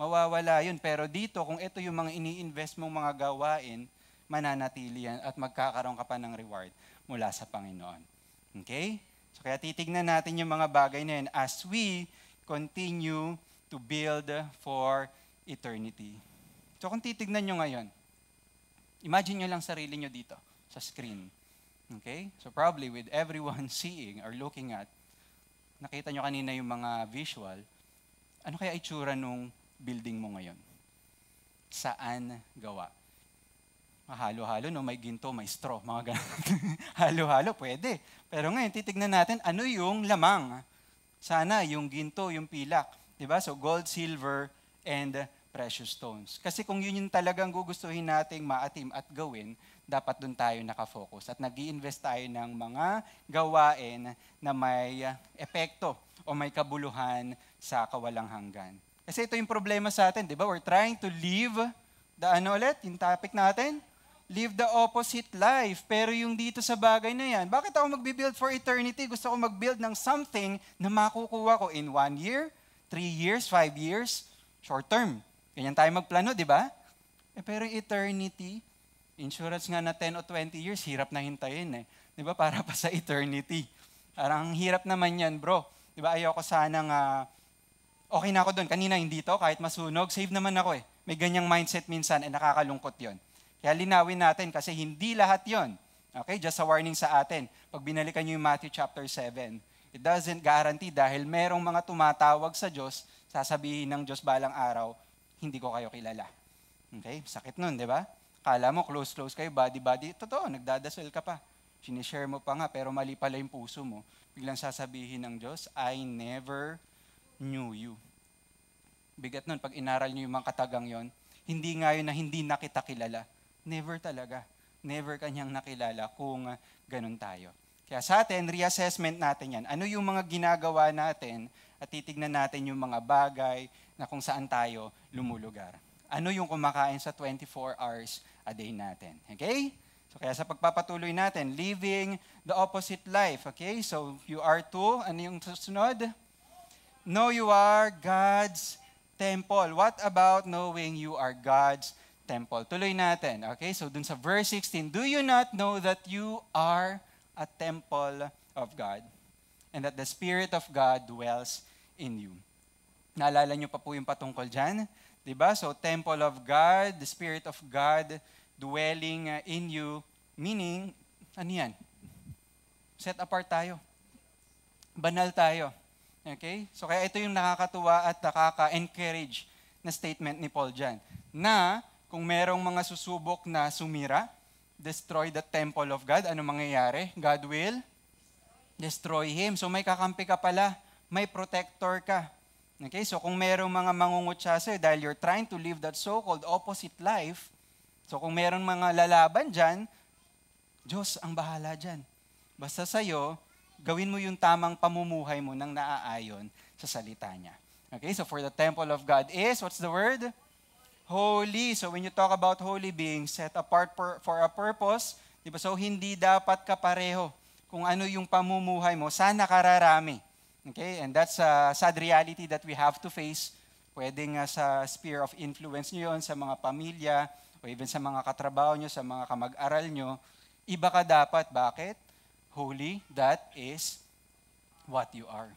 Mawawala yun. Pero dito, kung ito yung mga ini-invest mong mga gawain, mananatili yan at magkakaroon ka pa ng reward mula sa Panginoon. Okay? So kaya titignan natin yung mga bagay na yan as we continue to build for eternity. So kung titignan nyo ngayon, imagine nyo lang sarili nyo dito sa screen. Okay? So probably with everyone [LAUGHS] seeing or looking at, nakita nyo kanina yung mga visual, ano kaya itsura nung building mo ngayon? Saan gawa? Mahalo-halo, no? May ginto, may straw, mga ganun. [LAUGHS] Halo-halo, pwede. Pero ngayon, titignan natin ano yung lamang. Sana yung ginto, yung pilak. Diba? So gold, silver, and precious stones. Kasi kung yun yung talagang gugustuhin nating maatim at gawin, dapat doon tayo nakafocus. At nag invest tayo ng mga gawain na may epekto o may kabuluhan sa kawalang hanggan. Kasi ito yung problema sa atin, di ba? We're trying to live the ano ulit, yung topic natin, live the opposite life. Pero yung dito sa bagay na yan, bakit ako magbe-build for eternity? Gusto ko mag-build ng something na makukuha ko in one year, three years, five years, short term. Ganyan tayo magplano, di ba? Eh, pero eternity, insurance nga na 10 o 20 years, hirap na hintayin eh. Di ba? Para pa sa eternity. Parang hirap naman yan, bro. Di ba? Ayoko sanang, uh, okay na ako doon. Kanina hindi to, kahit masunog, save naman ako eh. May ganyang mindset minsan, eh nakakalungkot yon. Kaya linawin natin kasi hindi lahat yon. Okay, just a warning sa atin. Pag binalikan nyo yung Matthew chapter 7, it doesn't guarantee dahil merong mga tumatawag sa Diyos, sasabihin ng Diyos balang araw, hindi ko kayo kilala. Okay? Sakit nun, di ba? Kala mo, close-close kayo, body-body. Totoo, nagdadasal ka pa. Sinishare mo pa nga, pero mali pala yung puso mo. Biglang sasabihin ng Diyos, I never knew you. Bigat nun, pag inaral niyo yung mga katagang yon, hindi nga yun na hindi nakita kilala. Never talaga. Never kanyang nakilala kung ganun tayo. Kaya sa atin, reassessment natin yan. Ano yung mga ginagawa natin at titignan natin yung mga bagay, na kung saan tayo lumulugar. Ano yung kumakain sa 24 hours a day natin. Okay? So kaya sa pagpapatuloy natin, living the opposite life. Okay? So you are to, ano yung susunod? Know you are God's temple. What about knowing you are God's temple? Tuloy natin. Okay? So dun sa verse 16, Do you not know that you are a temple of God and that the Spirit of God dwells in you? Naalala niyo pa po yung patungkol dyan? Diba? So, temple of God, the Spirit of God dwelling uh, in you. Meaning, ano yan? Set apart tayo. Banal tayo. Okay? So, kaya ito yung nakakatuwa at nakaka-encourage na statement ni Paul dyan. Na, kung merong mga susubok na sumira, destroy the temple of God, ano mangyayari? God will destroy him. So may kakampi ka pala, may protector ka. Okay, so kung merong mga mangungutya sa'yo dahil you're trying to live that so-called opposite life, so kung merong mga lalaban dyan, Diyos ang bahala dyan. Basta sa'yo, gawin mo yung tamang pamumuhay mo nang naaayon sa salita niya. Okay, so for the temple of God is, what's the word? Holy. So when you talk about holy being set apart for, for a purpose, di ba? So hindi dapat kapareho kung ano yung pamumuhay mo. Sana kararami. Okay? And that's a sad reality that we have to face. Pwedeng uh, sa sphere of influence nyo yun, sa mga pamilya, o even sa mga katrabaho nyo, sa mga kamag-aral nyo, iba ka dapat. Bakit? Holy, that is what you are.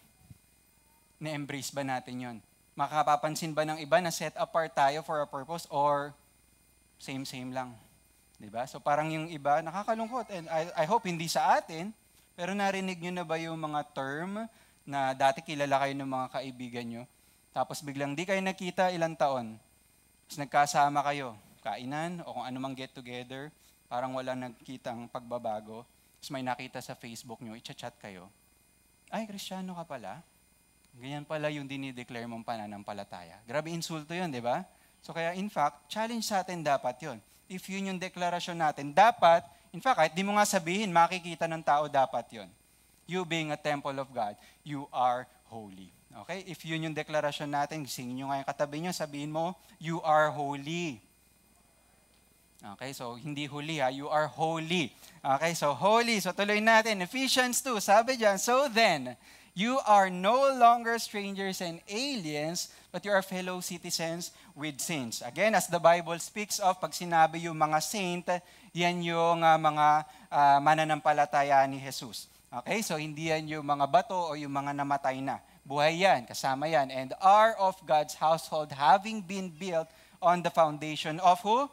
Na-embrace ba natin yon? Makapapansin ba ng iba na set apart tayo for a purpose or same-same lang? ba? Diba? So parang yung iba, nakakalungkot. And I, I hope hindi sa atin, pero narinig nyo na ba yung mga term na dati kilala kayo ng mga kaibigan nyo, tapos biglang di kayo nakita ilang taon, tapos nagkasama kayo, kainan o kung ano mang get together, parang wala nagkitang pagbabago, tapos may nakita sa Facebook nyo, icha-chat kayo, ay, Kristiyano ka pala? Ganyan pala yung dinideclare mong pananampalataya. Grabe insulto yun, di ba? So kaya in fact, challenge sa atin dapat yun. If yun yung deklarasyon natin, dapat, in fact, kahit di mo nga sabihin, makikita ng tao dapat yun you being a temple of God, you are holy. Okay? If yun yung deklarasyon natin, singin nyo nga katabi nyo, sabihin mo, you are holy. Okay, so hindi huli ha, you are holy. Okay, so holy. So tuloy natin, Ephesians 2, sabi dyan, So then, you are no longer strangers and aliens, but you are fellow citizens with saints. Again, as the Bible speaks of, pag sinabi yung mga saint, yan yung uh, mga uh, mananampalataya ni Jesus. Okay, so hindi yan yung mga bato o yung mga namatay na. Buhay yan, kasama yan. And are of God's household having been built on the foundation of who?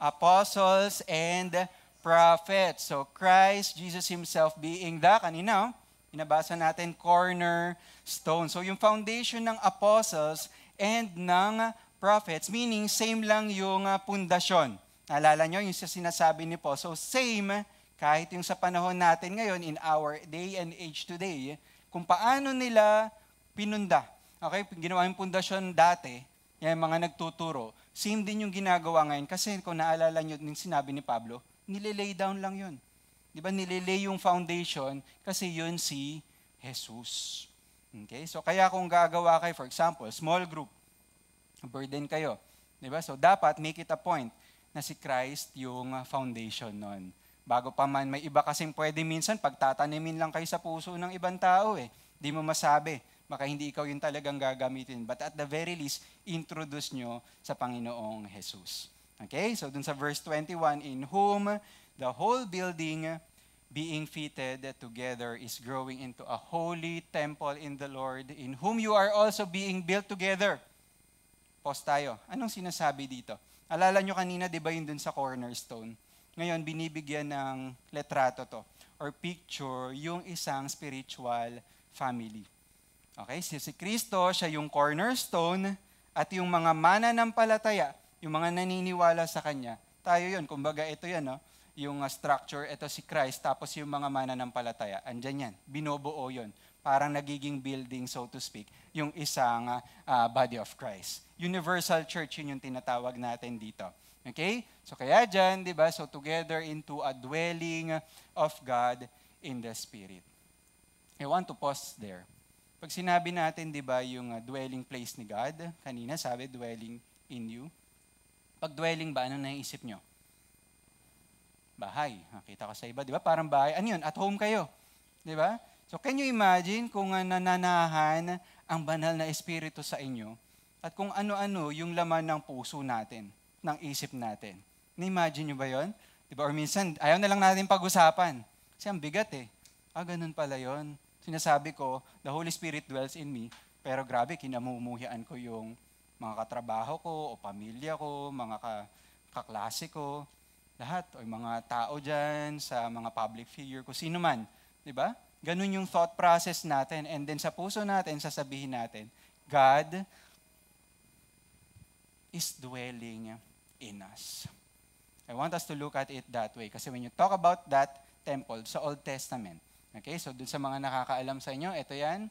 Apostles and prophets. So Christ, Jesus Himself being the, kanina, oh, inabasa natin, corner stone. So yung foundation ng apostles and ng prophets, meaning same lang yung ah, pundasyon. Naalala nyo yung sinasabi ni Paul. So same kahit yung sa panahon natin ngayon, in our day and age today, kung paano nila pinunda. Okay, ginawa yung pundasyon dati, yan mga nagtuturo. Same din yung ginagawa ngayon. Kasi kung naalala nyo yung sinabi ni Pablo, nililay down lang yun. Di ba, nililay yung foundation kasi yun si Jesus. Okay, so kaya kung gagawa kay for example, small group, burden kayo. Di ba? So dapat make it a point na si Christ yung foundation nun. Bago pa man, may iba kasing pwede minsan pagtatanimin lang kayo sa puso ng ibang tao eh. Di mo masabi, baka hindi ikaw yung talagang gagamitin. But at the very least, introduce nyo sa Panginoong Jesus. Okay, so dun sa verse 21, In whom the whole building being fitted together is growing into a holy temple in the Lord, in whom you are also being built together. Pause tayo. Anong sinasabi dito? Alala nyo kanina, di ba yun dun sa cornerstone? Ngayon, binibigyan ng letrato to or picture yung isang spiritual family. Okay, si, si Kristo, siya yung cornerstone at yung mga mananampalataya, yung mga naniniwala sa Kanya, tayo yun. Kumbaga, ito yan, no? yung uh, structure, ito si Christ, tapos yung mga mananampalataya, andyan yan, binubuo yon Parang nagiging building, so to speak, yung isang uh, uh, body of Christ. Universal Church, yun yung tinatawag natin dito. Okay? So kaya dyan, di ba? So together into a dwelling of God in the Spirit. I want to pause there. Pag sinabi natin, di ba, yung uh, dwelling place ni God, kanina sabi, dwelling in you. Pag dwelling ba, ano naisip nyo? Bahay. Nakita ko sa iba, di ba? Parang bahay. Ano yun? At home kayo. Di ba? So can you imagine kung uh, nananahan ang banal na Espiritu sa inyo at kung ano-ano yung laman ng puso natin? ng isip natin. Na-imagine nyo ba yon? Diba? Or minsan, ayaw na lang natin pag-usapan. Kasi ang bigat eh. Ah, ganun pala yon. Sinasabi ko, the Holy Spirit dwells in me, pero grabe, kinamumuhian ko yung mga katrabaho ko, o pamilya ko, mga ka, kaklase ko, lahat, o yung mga tao dyan, sa mga public figure ko, sino man. Di ba? Ganun yung thought process natin. And then sa puso natin, sasabihin natin, God is dwelling in us. I want us to look at it that way. Kasi when you talk about that temple sa Old Testament, okay, so dun sa mga nakakaalam sa inyo, ito yan,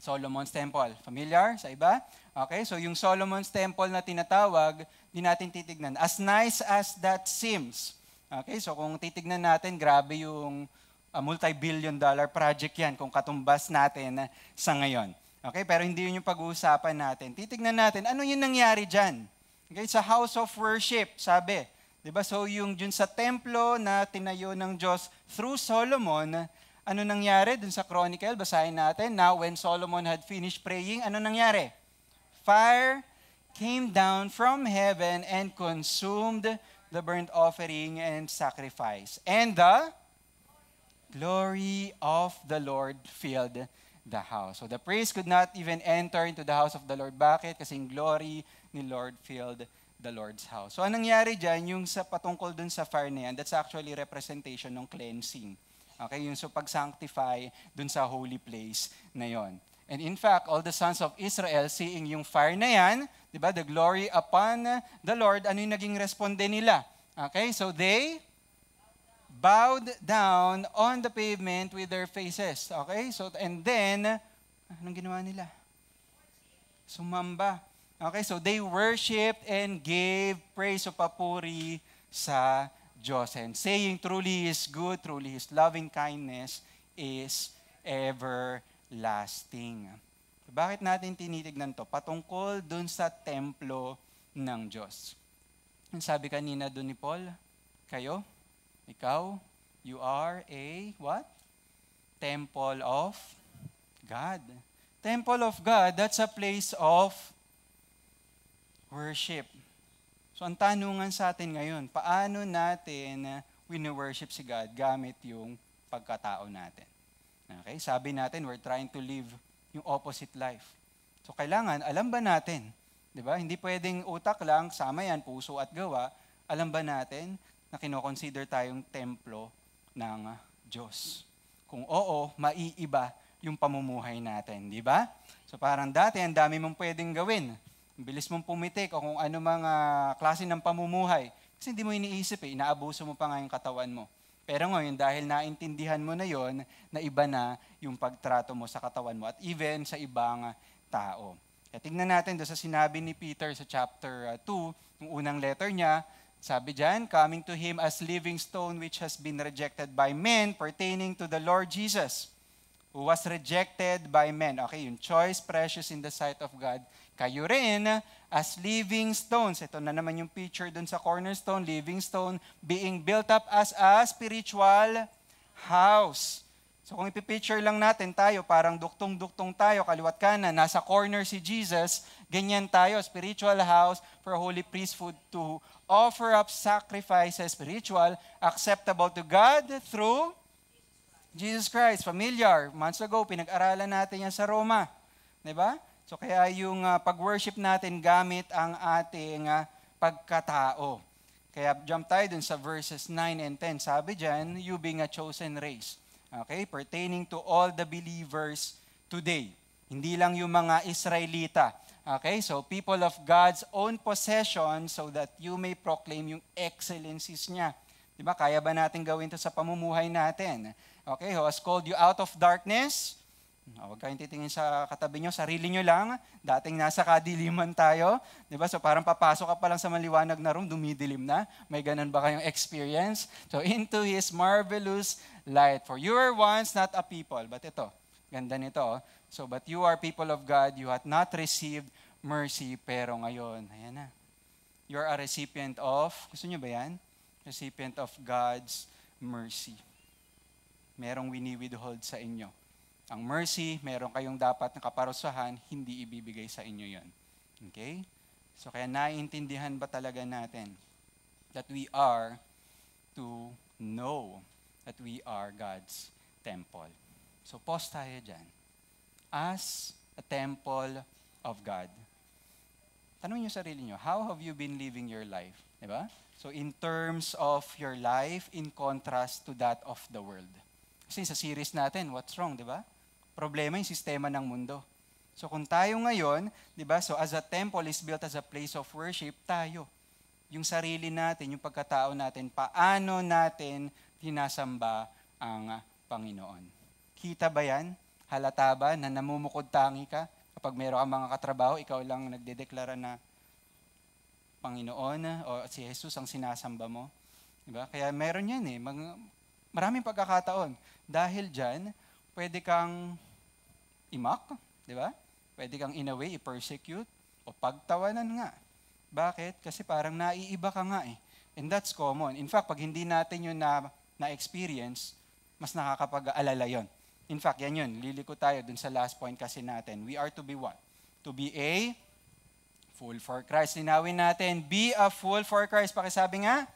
Solomon's Temple. Familiar sa iba? Okay, so yung Solomon's Temple na tinatawag, di natin titignan. As nice as that seems. Okay, so kung titignan natin, grabe yung uh, multi-billion dollar project yan kung katumbas natin sa ngayon. Okay, pero hindi yun yung pag-uusapan natin. Titignan natin, ano yung nangyari dyan? Okay, sa house of worship, sabi. 'Di ba? So yung dun sa templo na tinayo ng Diyos through Solomon, ano nangyari dun sa Chronicle? Basahin natin. Now when Solomon had finished praying, ano nangyari? Fire came down from heaven and consumed the burnt offering and sacrifice. And the glory of the Lord filled the house. So the praise could not even enter into the house of the Lord. Bakit? Kasi glory ni Lord filled the Lord's house. So, anong nangyari dyan, yung sa patungkol dun sa fire na yan, that's actually representation ng cleansing. Okay, yung so pag-sanctify dun sa holy place na yon. And in fact, all the sons of Israel, seeing yung fire na yan, di ba, the glory upon the Lord, ano yung naging responde nila? Okay, so they bowed down on the pavement with their faces. Okay, so and then, anong ginawa nila? Sumamba Okay, so they worshiped and gave praise o papuri sa Diyos. And saying, truly is good, truly His loving kindness is everlasting. Bakit natin tinitignan to? Patungkol dun sa templo ng Diyos. Ang sabi kanina dun ni Paul, kayo, ikaw, you are a what? Temple of God. Temple of God, that's a place of worship. So ang tanungan sa atin ngayon, paano natin uh, wino-worship si God gamit yung pagkatao natin? Okay? Sabi natin, we're trying to live yung opposite life. So kailangan, alam ba natin? 'Di ba? Hindi pwedeng utak lang, sama yan, puso at gawa. Alam ba natin na kinoconsider tayong templo ng Diyos? Kung oo, maiiba yung pamumuhay natin, di ba? So parang dati, ang dami mong pwedeng gawin bilis mong pumitik o kung ano mga klase ng pamumuhay. Kasi hindi mo iniisip eh, inaabuso mo pa nga yung katawan mo. Pero ngayon, dahil naintindihan mo na yon, na iba na yung pagtrato mo sa katawan mo at even sa ibang tao. Kaya tingnan natin doon sa sinabi ni Peter sa chapter 2, uh, yung unang letter niya, sabi diyan, coming to him as living stone which has been rejected by men pertaining to the Lord Jesus, who was rejected by men. Okay, yung choice precious in the sight of God kayo rin as living stones. Ito na naman yung picture dun sa cornerstone, living stone, being built up as a spiritual house. So kung ipipicture lang natin tayo, parang duktong-duktong tayo, kaliwat kanan, nasa corner si Jesus, ganyan tayo, spiritual house for holy priesthood to offer up sacrifices, spiritual, acceptable to God through Jesus Christ. Familiar, months ago, pinag-aralan natin yan sa Roma. ba? Diba? So kaya yung uh, pag-worship natin gamit ang ating uh, pagkatao. Kaya jump tayo dun sa verses 9 and 10. Sabi dyan, you being a chosen race. Okay? Pertaining to all the believers today. Hindi lang yung mga Israelita. Okay? So people of God's own possession so that you may proclaim yung excellencies niya. Di ba? Kaya ba natin gawin to sa pamumuhay natin? Okay, who has called you out of darkness Mm, ah, huwag kayong titingin sa katabi nyo, sarili nyo lang. Dating nasa kadiliman tayo. Di ba? So parang papasok ka pa lang sa maliwanag na room, dumidilim na. May ganun ba kayong experience? So into His marvelous light. For you are once not a people. But ito, ganda nito. Oh. So but you are people of God. You had not received mercy. Pero ngayon, ayan na. You are a recipient of, gusto nyo ba yan? Recipient of God's mercy. Merong wini-withhold sa inyo ang mercy, meron kayong dapat na kaparusahan, hindi ibibigay sa inyo yon. Okay? So kaya naiintindihan ba talaga natin that we are to know that we are God's temple. So pause tayo dyan. As a temple of God. Tanong niyo sarili niyo, how have you been living your life? Diba? So in terms of your life, in contrast to that of the world. Kasi sa series natin, what's wrong, di ba? Problema yung sistema ng mundo. So kung tayo ngayon, 'di ba? So as a temple is built as a place of worship, tayo. Yung sarili natin, yung pagkatao natin, paano natin tinasamba ang Panginoon. Kita ba 'yan? Halata ba na namumukod tangi ka kapag meron kang mga katrabaho, ikaw lang nagdedeklara na Panginoon o si Jesus ang sinasamba mo? 'Di ba? Kaya meron 'yan eh. Mag- maraming pagkakataon. Dahil diyan, pwede kang imak, di ba? Pwede kang in a way i-persecute o pagtawanan nga. Bakit? Kasi parang naiiba ka nga eh. And that's common. In fact, pag hindi natin yun na, na-experience, mas nakakapag-alala yon. In fact, yan yun. Liliko tayo dun sa last point kasi natin. We are to be what? To be a fool for Christ. Linawin natin, be a fool for Christ. Pakisabi nga,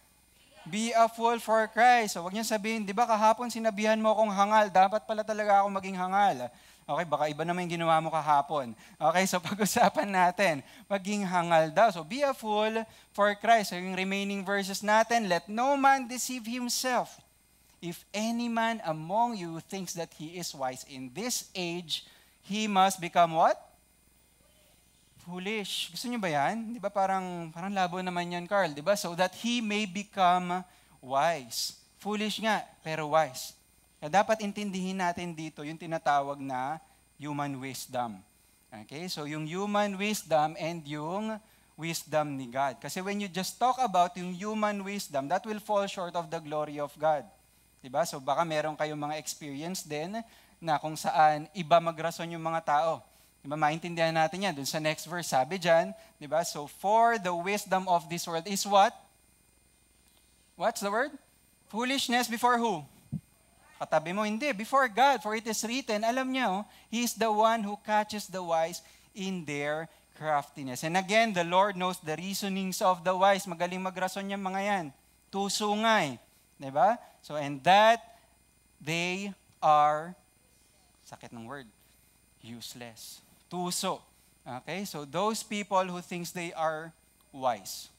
Be a fool for Christ. So, wag niyo sabihin, di ba kahapon sinabihan mo akong hangal, dapat pala talaga ako maging hangal. Okay, baka iba naman yung ginawa mo kahapon. Okay, so [LAUGHS] pag-usapan natin, maging hangal daw. So be a fool for Christ. So yung remaining verses natin, let no man deceive himself. If any man among you thinks that he is wise in this age, he must become what? foolish. Gusto niyo ba yan? Di ba parang, parang labo naman yan, Carl, di ba? So that he may become wise. Foolish nga, pero wise. Kaya dapat intindihin natin dito yung tinatawag na human wisdom. Okay? So yung human wisdom and yung wisdom ni God. Kasi when you just talk about yung human wisdom, that will fall short of the glory of God. Diba? So baka meron kayong mga experience din na kung saan iba magrason yung mga tao. Diba, maintindihan natin yan. Dun sa next verse, sabi dyan, di ba? So, for the wisdom of this world is what? What's the word? Foolishness before who? Katabi mo, hindi. Before God, for it is written, alam niyo, He is the one who catches the wise in their craftiness. And again, the Lord knows the reasonings of the wise. Magaling magrason yung mga yan. Tusungay. Di ba? So, and that they are, sakit ng word, useless tuso. Okay? So those people who thinks they are wise.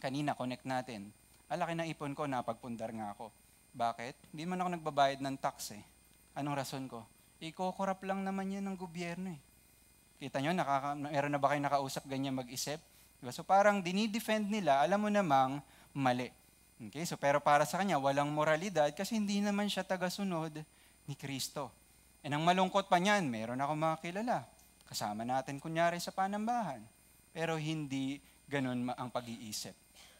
Kanina, connect natin. Alaki ng ipon ko, napagpundar nga ako. Bakit? Hindi man ako nagbabayad ng tax eh. Anong rason ko? Ikokorap lang naman yan ng gobyerno eh. Kita nyo, nakaka, meron na ba kayo nakausap ganyan mag-isip? Diba? So parang dinidefend nila, alam mo namang mali. Okay, so pero para sa kanya, walang moralidad kasi hindi naman siya tagasunod ni Kristo. And eh, ang malungkot pa niyan, meron ako mga kilala. Kasama natin kunyari sa panambahan. Pero hindi ganun ang pag-iisip.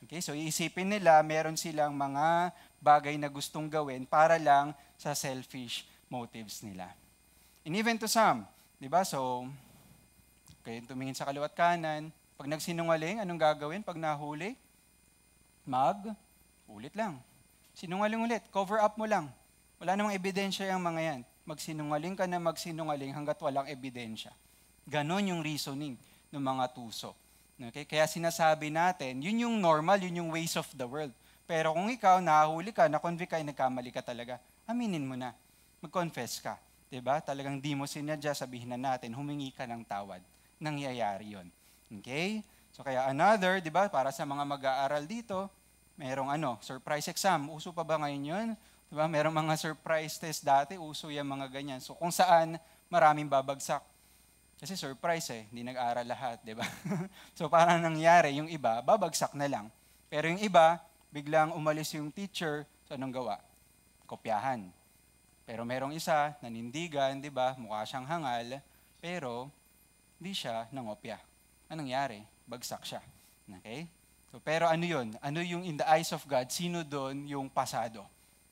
Okay, so iisipin nila, meron silang mga bagay na gustong gawin para lang sa selfish motives nila. And even to some, di ba? So, kayo tumingin sa kaliwat kanan. Pag nagsinungaling, anong gagawin pag nahuli? Mag, ulit lang. Sinungaling ulit, cover up mo lang. Wala namang ebidensya yung mga yan magsinungaling ka na magsinungaling hanggat walang ebidensya. Ganon yung reasoning ng mga tuso. Okay? Kaya sinasabi natin, yun yung normal, yun yung ways of the world. Pero kung ikaw, nahuli ka, na-convict ka, nagkamali ka talaga, aminin mo na. Mag-confess ka. ba? Diba? Talagang di mo sinadya, sabihin na natin, humingi ka ng tawad. Nangyayari yon. Okay? So kaya another, di ba, para sa mga mag-aaral dito, merong ano, surprise exam. Uso pa ba ngayon yun? Diba? Merong mga surprise test dati, uso yung mga ganyan. So kung saan maraming babagsak. Kasi surprise eh, hindi nag-aral lahat, di ba? [LAUGHS] so parang nangyari, yung iba, babagsak na lang. Pero yung iba, biglang umalis yung teacher, so anong gawa? Kopyahan. Pero merong isa, nanindigan, di ba? Mukha siyang hangal, pero hindi siya nangopya. Anong nangyari? Bagsak siya. Okay? So, pero ano yun? Ano yung in the eyes of God? Sino doon yung pasado?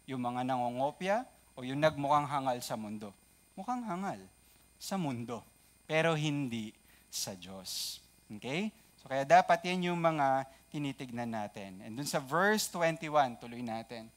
Yung mga nangongopya o yung nagmukhang hangal sa mundo. Mukhang hangal sa mundo, pero hindi sa Diyos. Okay? So kaya dapat yan yung mga tinitignan natin. And dun sa verse 21, tuloy natin.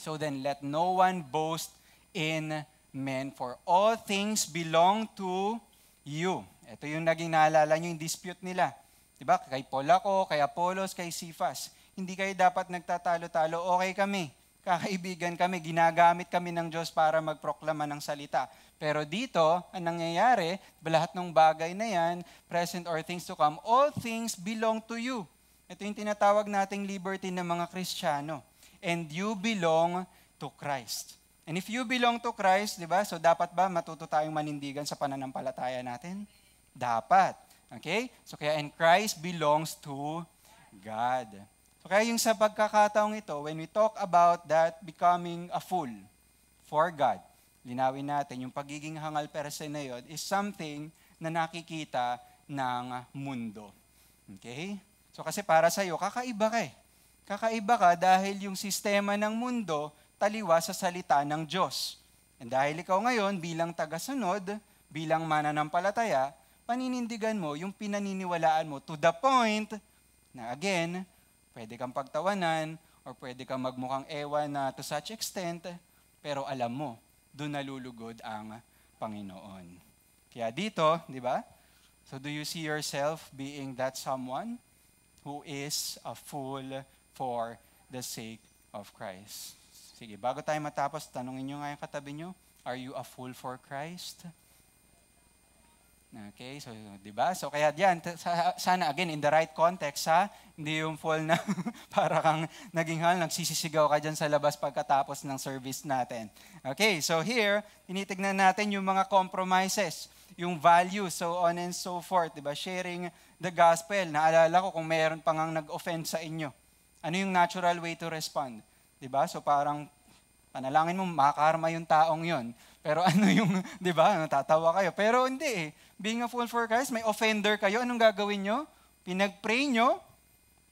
So then let no one boast in men, for all things belong to you. Ito yung naging naalala nyo yung dispute nila. Diba? Kay Paul ako, kay Apollos, kay Sifas. Hindi kayo dapat nagtatalo-talo, okay kami kakaibigan kami, ginagamit kami ng Diyos para magproklama ng salita. Pero dito, ang nangyayari, lahat ng bagay na yan, present or things to come, all things belong to you. Ito yung tinatawag nating liberty ng mga Kristiyano. And you belong to Christ. And if you belong to Christ, di ba, so dapat ba matuto tayong manindigan sa pananampalataya natin? Dapat. Okay? So kaya, and Christ belongs to God kaya yung sa pagkakataong ito, when we talk about that becoming a fool for God, linawin natin, yung pagiging hangal person na yun is something na nakikita ng mundo. Okay? So kasi para sa iyo, kakaiba ka eh. Kakaiba ka dahil yung sistema ng mundo taliwa sa salita ng Diyos. And dahil ikaw ngayon bilang tagasunod, bilang mananampalataya, paninindigan mo yung pinaniniwalaan mo to the point na again, Pwede kang pagtawanan, or pwede kang magmukhang ewan na to such extent, pero alam mo, doon nalulugod ang Panginoon. Kaya dito, di ba? So do you see yourself being that someone who is a fool for the sake of Christ? Sige, bago tayo matapos, tanungin nyo nga yung katabi nyo, are you a fool for Christ? Okay, so 'di ba? So kaya diyan sana again in the right context ha, hindi yung fall na [LAUGHS] para kang naging hal nagsisisigaw ka diyan sa labas pagkatapos ng service natin. Okay, so here tinitingnan natin yung mga compromises, yung values, so on and so forth, 'di ba? Sharing the gospel. Naalala ko kung mayroon pang ang nag-offend sa inyo. Ano yung natural way to respond? 'Di ba? So parang panalangin mo makakarma yung taong 'yon pero [LAUGHS] ano yung, di ba, natatawa kayo. Pero hindi eh. Being a fool for Christ, may offender kayo. Anong gagawin nyo? Pinag-pray nyo,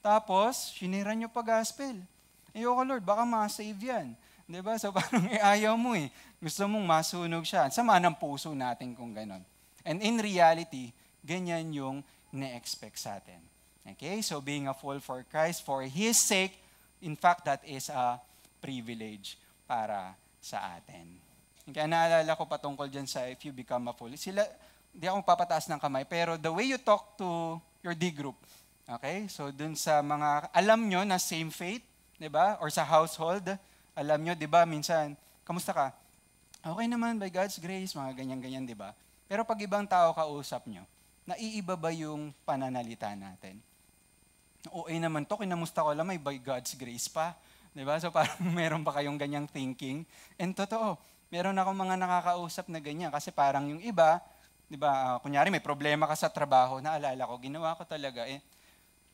tapos sinira nyo pa gospel. Ayoko Lord, baka masave yan. Di ba? So [LAUGHS] parang eh, ayaw mo eh. Gusto mong masunog siya. Sama ng puso natin kung ganon. And in reality, ganyan yung na-expect sa atin. Okay? So being a fool for Christ, for His sake, in fact, that is a privilege para sa atin. Okay, ah, naalala ko patungkol dyan sa if you become a fool. Sila, hindi ako papataas ng kamay, pero the way you talk to your D group, okay? So dun sa mga, alam nyo na same faith, di ba? Or sa household, alam nyo, di ba, minsan, kamusta ka? Okay naman, by God's grace, mga ganyan-ganyan, di ba? Pero pag ibang tao kausap nyo, naiiba ba yung pananalita natin? Oo, OA naman to, kinamusta ko lang, may by God's grace pa. Di ba? So [LAUGHS] parang meron pa kayong ganyang thinking. And totoo, Meron akong mga nakakausap na ganyan kasi parang yung iba, 'di ba, uh, kunyari may problema ka sa trabaho, naalala ko, ginawa ko talaga eh.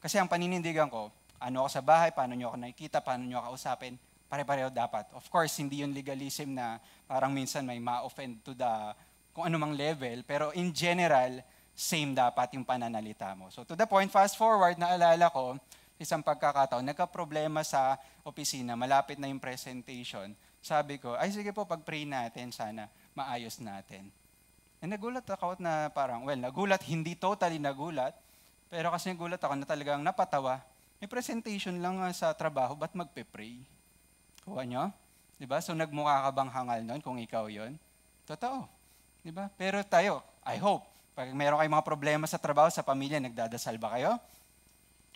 Kasi ang paninindigan ko, ano ako sa bahay, paano niyo ako nakikita, paano niyo ako kausapin, pare-pareho dapat. Of course, hindi yung legalism na parang minsan may ma-offend to the kung anumang level, pero in general, same dapat yung pananalita mo. So to the point, fast forward, naalala ko, isang pagkakataon, nagka-problema sa opisina, malapit na yung presentation sabi ko, ay sige po, pag-pray natin, sana maayos natin. And eh, nagulat ako na parang, well, nagulat, hindi totally nagulat, pero kasi nagulat ako na talagang napatawa. May presentation lang ah, sa trabaho, ba't magpe-pray? Kuha nyo? Diba? So nagmukha ka bang hangal nun kung ikaw yon? Totoo. Diba? Pero tayo, I hope, pag meron kayong mga problema sa trabaho, sa pamilya, nagdadasal ba kayo?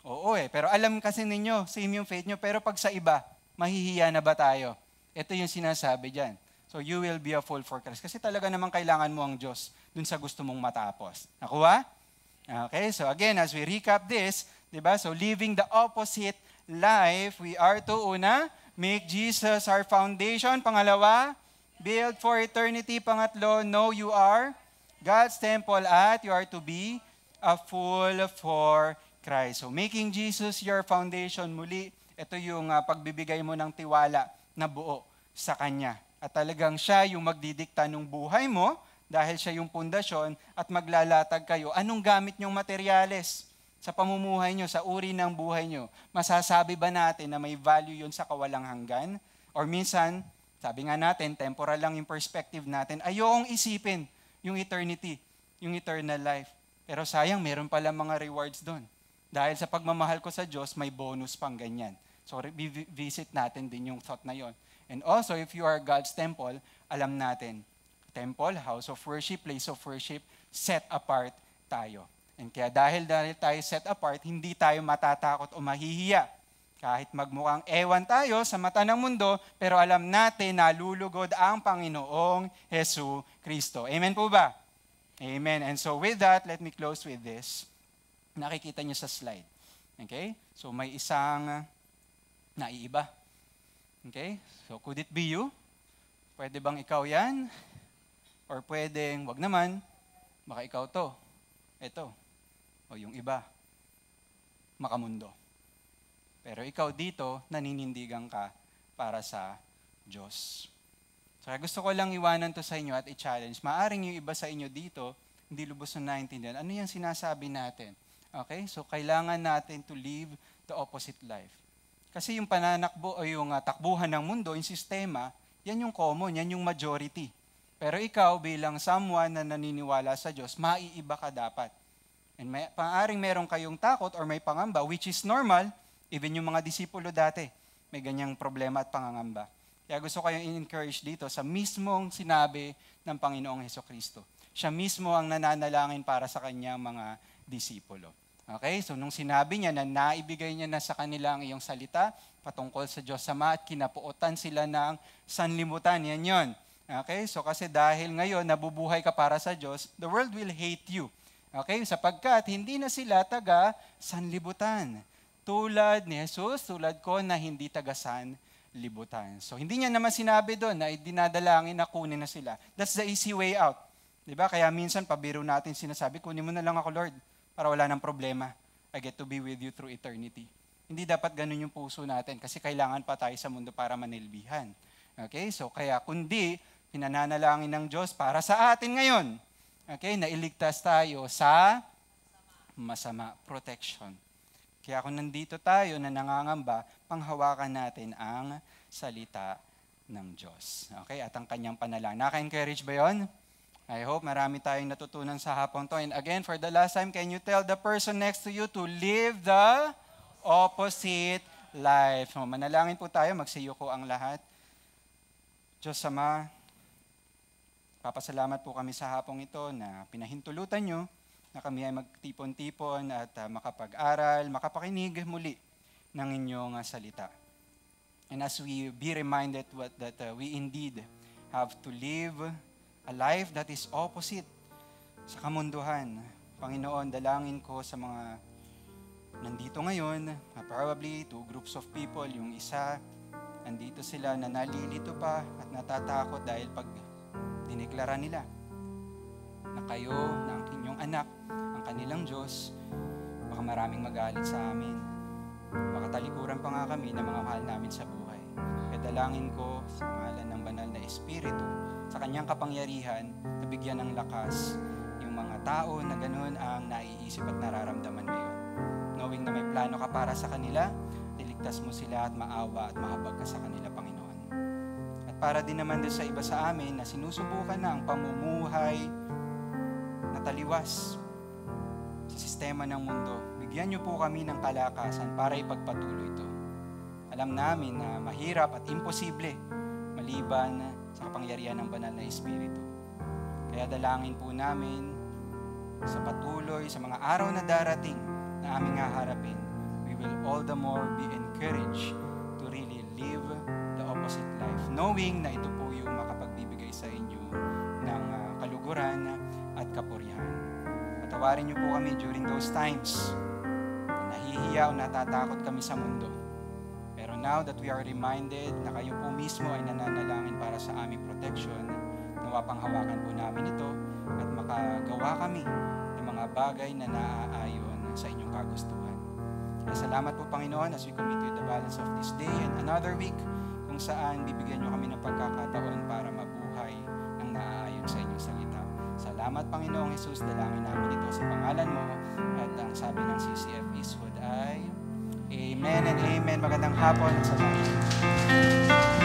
Oo eh, pero alam kasi ninyo, same yung faith nyo, pero pag sa iba, mahihiya na ba tayo? Ito yung sinasabi dyan. So you will be a fool for Christ. Kasi talaga naman kailangan mo ang Diyos dun sa gusto mong matapos. Nakuha? Okay, so again, as we recap this, di ba? So living the opposite life, we are to, una, make Jesus our foundation. Pangalawa, build for eternity. Pangatlo, know you are God's temple at you are to be a fool for Christ. So making Jesus your foundation muli, ito yung uh, pagbibigay mo ng tiwala na buo sa Kanya. At talagang siya yung magdidikta ng buhay mo dahil siya yung pundasyon at maglalatag kayo. Anong gamit niyong materyales sa pamumuhay niyo, sa uri ng buhay niyo? Masasabi ba natin na may value yon sa kawalang hanggan? Or minsan, sabi nga natin, temporal lang yung perspective natin. Ayokong isipin yung eternity, yung eternal life. Pero sayang, meron pala mga rewards doon. Dahil sa pagmamahal ko sa Diyos, may bonus pang ganyan. So, revisit natin din yung thought na yon. And also, if you are God's temple, alam natin, temple, house of worship, place of worship, set apart tayo. And kaya dahil dahil tayo set apart, hindi tayo matatakot o mahihiya. Kahit magmukhang ewan tayo sa mata ng mundo, pero alam natin na lulugod ang Panginoong Hesu Kristo. Amen po ba? Amen. And so with that, let me close with this. Nakikita niyo sa slide. Okay? So may isang naiiba. Okay? So could it be you? Pwede bang ikaw yan? Or pwedeng, wag naman, baka ikaw to, ito, o yung iba, makamundo. Pero ikaw dito, naninindigan ka para sa Diyos. So, gusto ko lang iwanan to sa inyo at i-challenge. Maaring yung iba sa inyo dito, hindi lubos na naintindihan. Ano yung sinasabi natin? Okay? So, kailangan natin to live the opposite life. Kasi yung pananakbo o yung uh, takbuhan ng mundo, yung sistema, yan yung common, yan yung majority. Pero ikaw bilang someone na naniniwala sa Diyos, maiiba ka dapat. And may, paaring meron kayong takot or may pangamba, which is normal, even yung mga disipulo dati, may ganyang problema at pangangamba. Kaya gusto kayong encourage dito sa mismong sinabi ng Panginoong Heso Kristo. Siya mismo ang nananalangin para sa kanyang mga disipulo. Okay, so nung sinabi niya na naibigay niya na sa kanila ang iyong salita patungkol sa Diyos Sama at kinapuotan sila ng sanlimutan, yan yon. Okay, so kasi dahil ngayon nabubuhay ka para sa Diyos, the world will hate you. Okay, sapagkat hindi na sila taga sanlibutan. Tulad ni Jesus, tulad ko na hindi taga sanlibutan. So hindi niya naman sinabi doon na dinadalangin na kunin na sila. That's the easy way out. 'Di ba? Kaya minsan pabiro natin sinasabi, kunin mo na lang ako, Lord para wala ng problema. I get to be with you through eternity. Hindi dapat ganun yung puso natin kasi kailangan pa tayo sa mundo para manilbihan. Okay? So kaya kundi pinananalangin ng Diyos para sa atin ngayon. Okay? Nailigtas tayo sa masama, protection. Kaya kung nandito tayo na nangangamba, panghawakan natin ang salita ng Diyos. Okay? At ang kanyang panalangin. Naka-encourage ba yon? I hope marami tayong natutunan sa hapon to. And again, for the last time, can you tell the person next to you to live the opposite life? So, oh, manalangin po tayo, magsiyo ko ang lahat. Diyos Ama, papasalamat po kami sa hapong ito na pinahintulutan nyo na kami ay magtipon-tipon at uh, makapag-aral, makapakinig muli ng inyong uh, salita. And as we be reminded what, that uh, we indeed have to live A life that is opposite sa kamunduhan. Panginoon, dalangin ko sa mga nandito ngayon, probably two groups of people, yung isa, nandito sila na nalilito pa at natatakot dahil pag dineklara nila na kayo, na ang inyong anak, ang kanilang Diyos, baka maraming magalit sa amin. Baka talikuran pa nga kami ng mga mahal namin sa buhay. Dalangin ko sa ngalan ng banal na Espiritu, sa kanyang kapangyarihan, nabigyan ng lakas yung mga tao na ganun ang naiisip at nararamdaman ngayon. Knowing na may plano ka para sa kanila, niligtas mo sila at maawa at mahabag ka sa kanila, Panginoon. At para din naman din sa iba sa amin na sinusubukan na ang pamumuhay na taliwas sa sistema ng mundo, bigyan niyo po kami ng kalakasan para ipagpatuloy ito. Alam namin na mahirap at imposible maliban sa kapangyarihan ng banal na Espiritu. Kaya dalangin po namin sa patuloy, sa mga araw na darating na aming haharapin, we will all the more be encouraged to really live the opposite life, knowing na ito po yung makapagbibigay sa inyo ng ah, kaluguran at kapurihan. Patawarin niyo po kami during those times na nahihiya o natatakot kami sa mundo now that we are reminded na kayo po mismo ay nananalangin para sa aming protection, nawa panghawakan po namin ito at makagawa kami ng mga bagay na naaayon sa inyong kagustuhan. Kaya salamat po Panginoon as we commit you the balance of this day and another week kung saan bibigyan nyo kami ng pagkakataon para mabuhay ng naaayon sa inyong salita. Salamat Panginoong Jesus, dalangin namin ito sa pangalan mo at ang sabi ng CCF is Amen and amen. Magandang hapon sa lahat.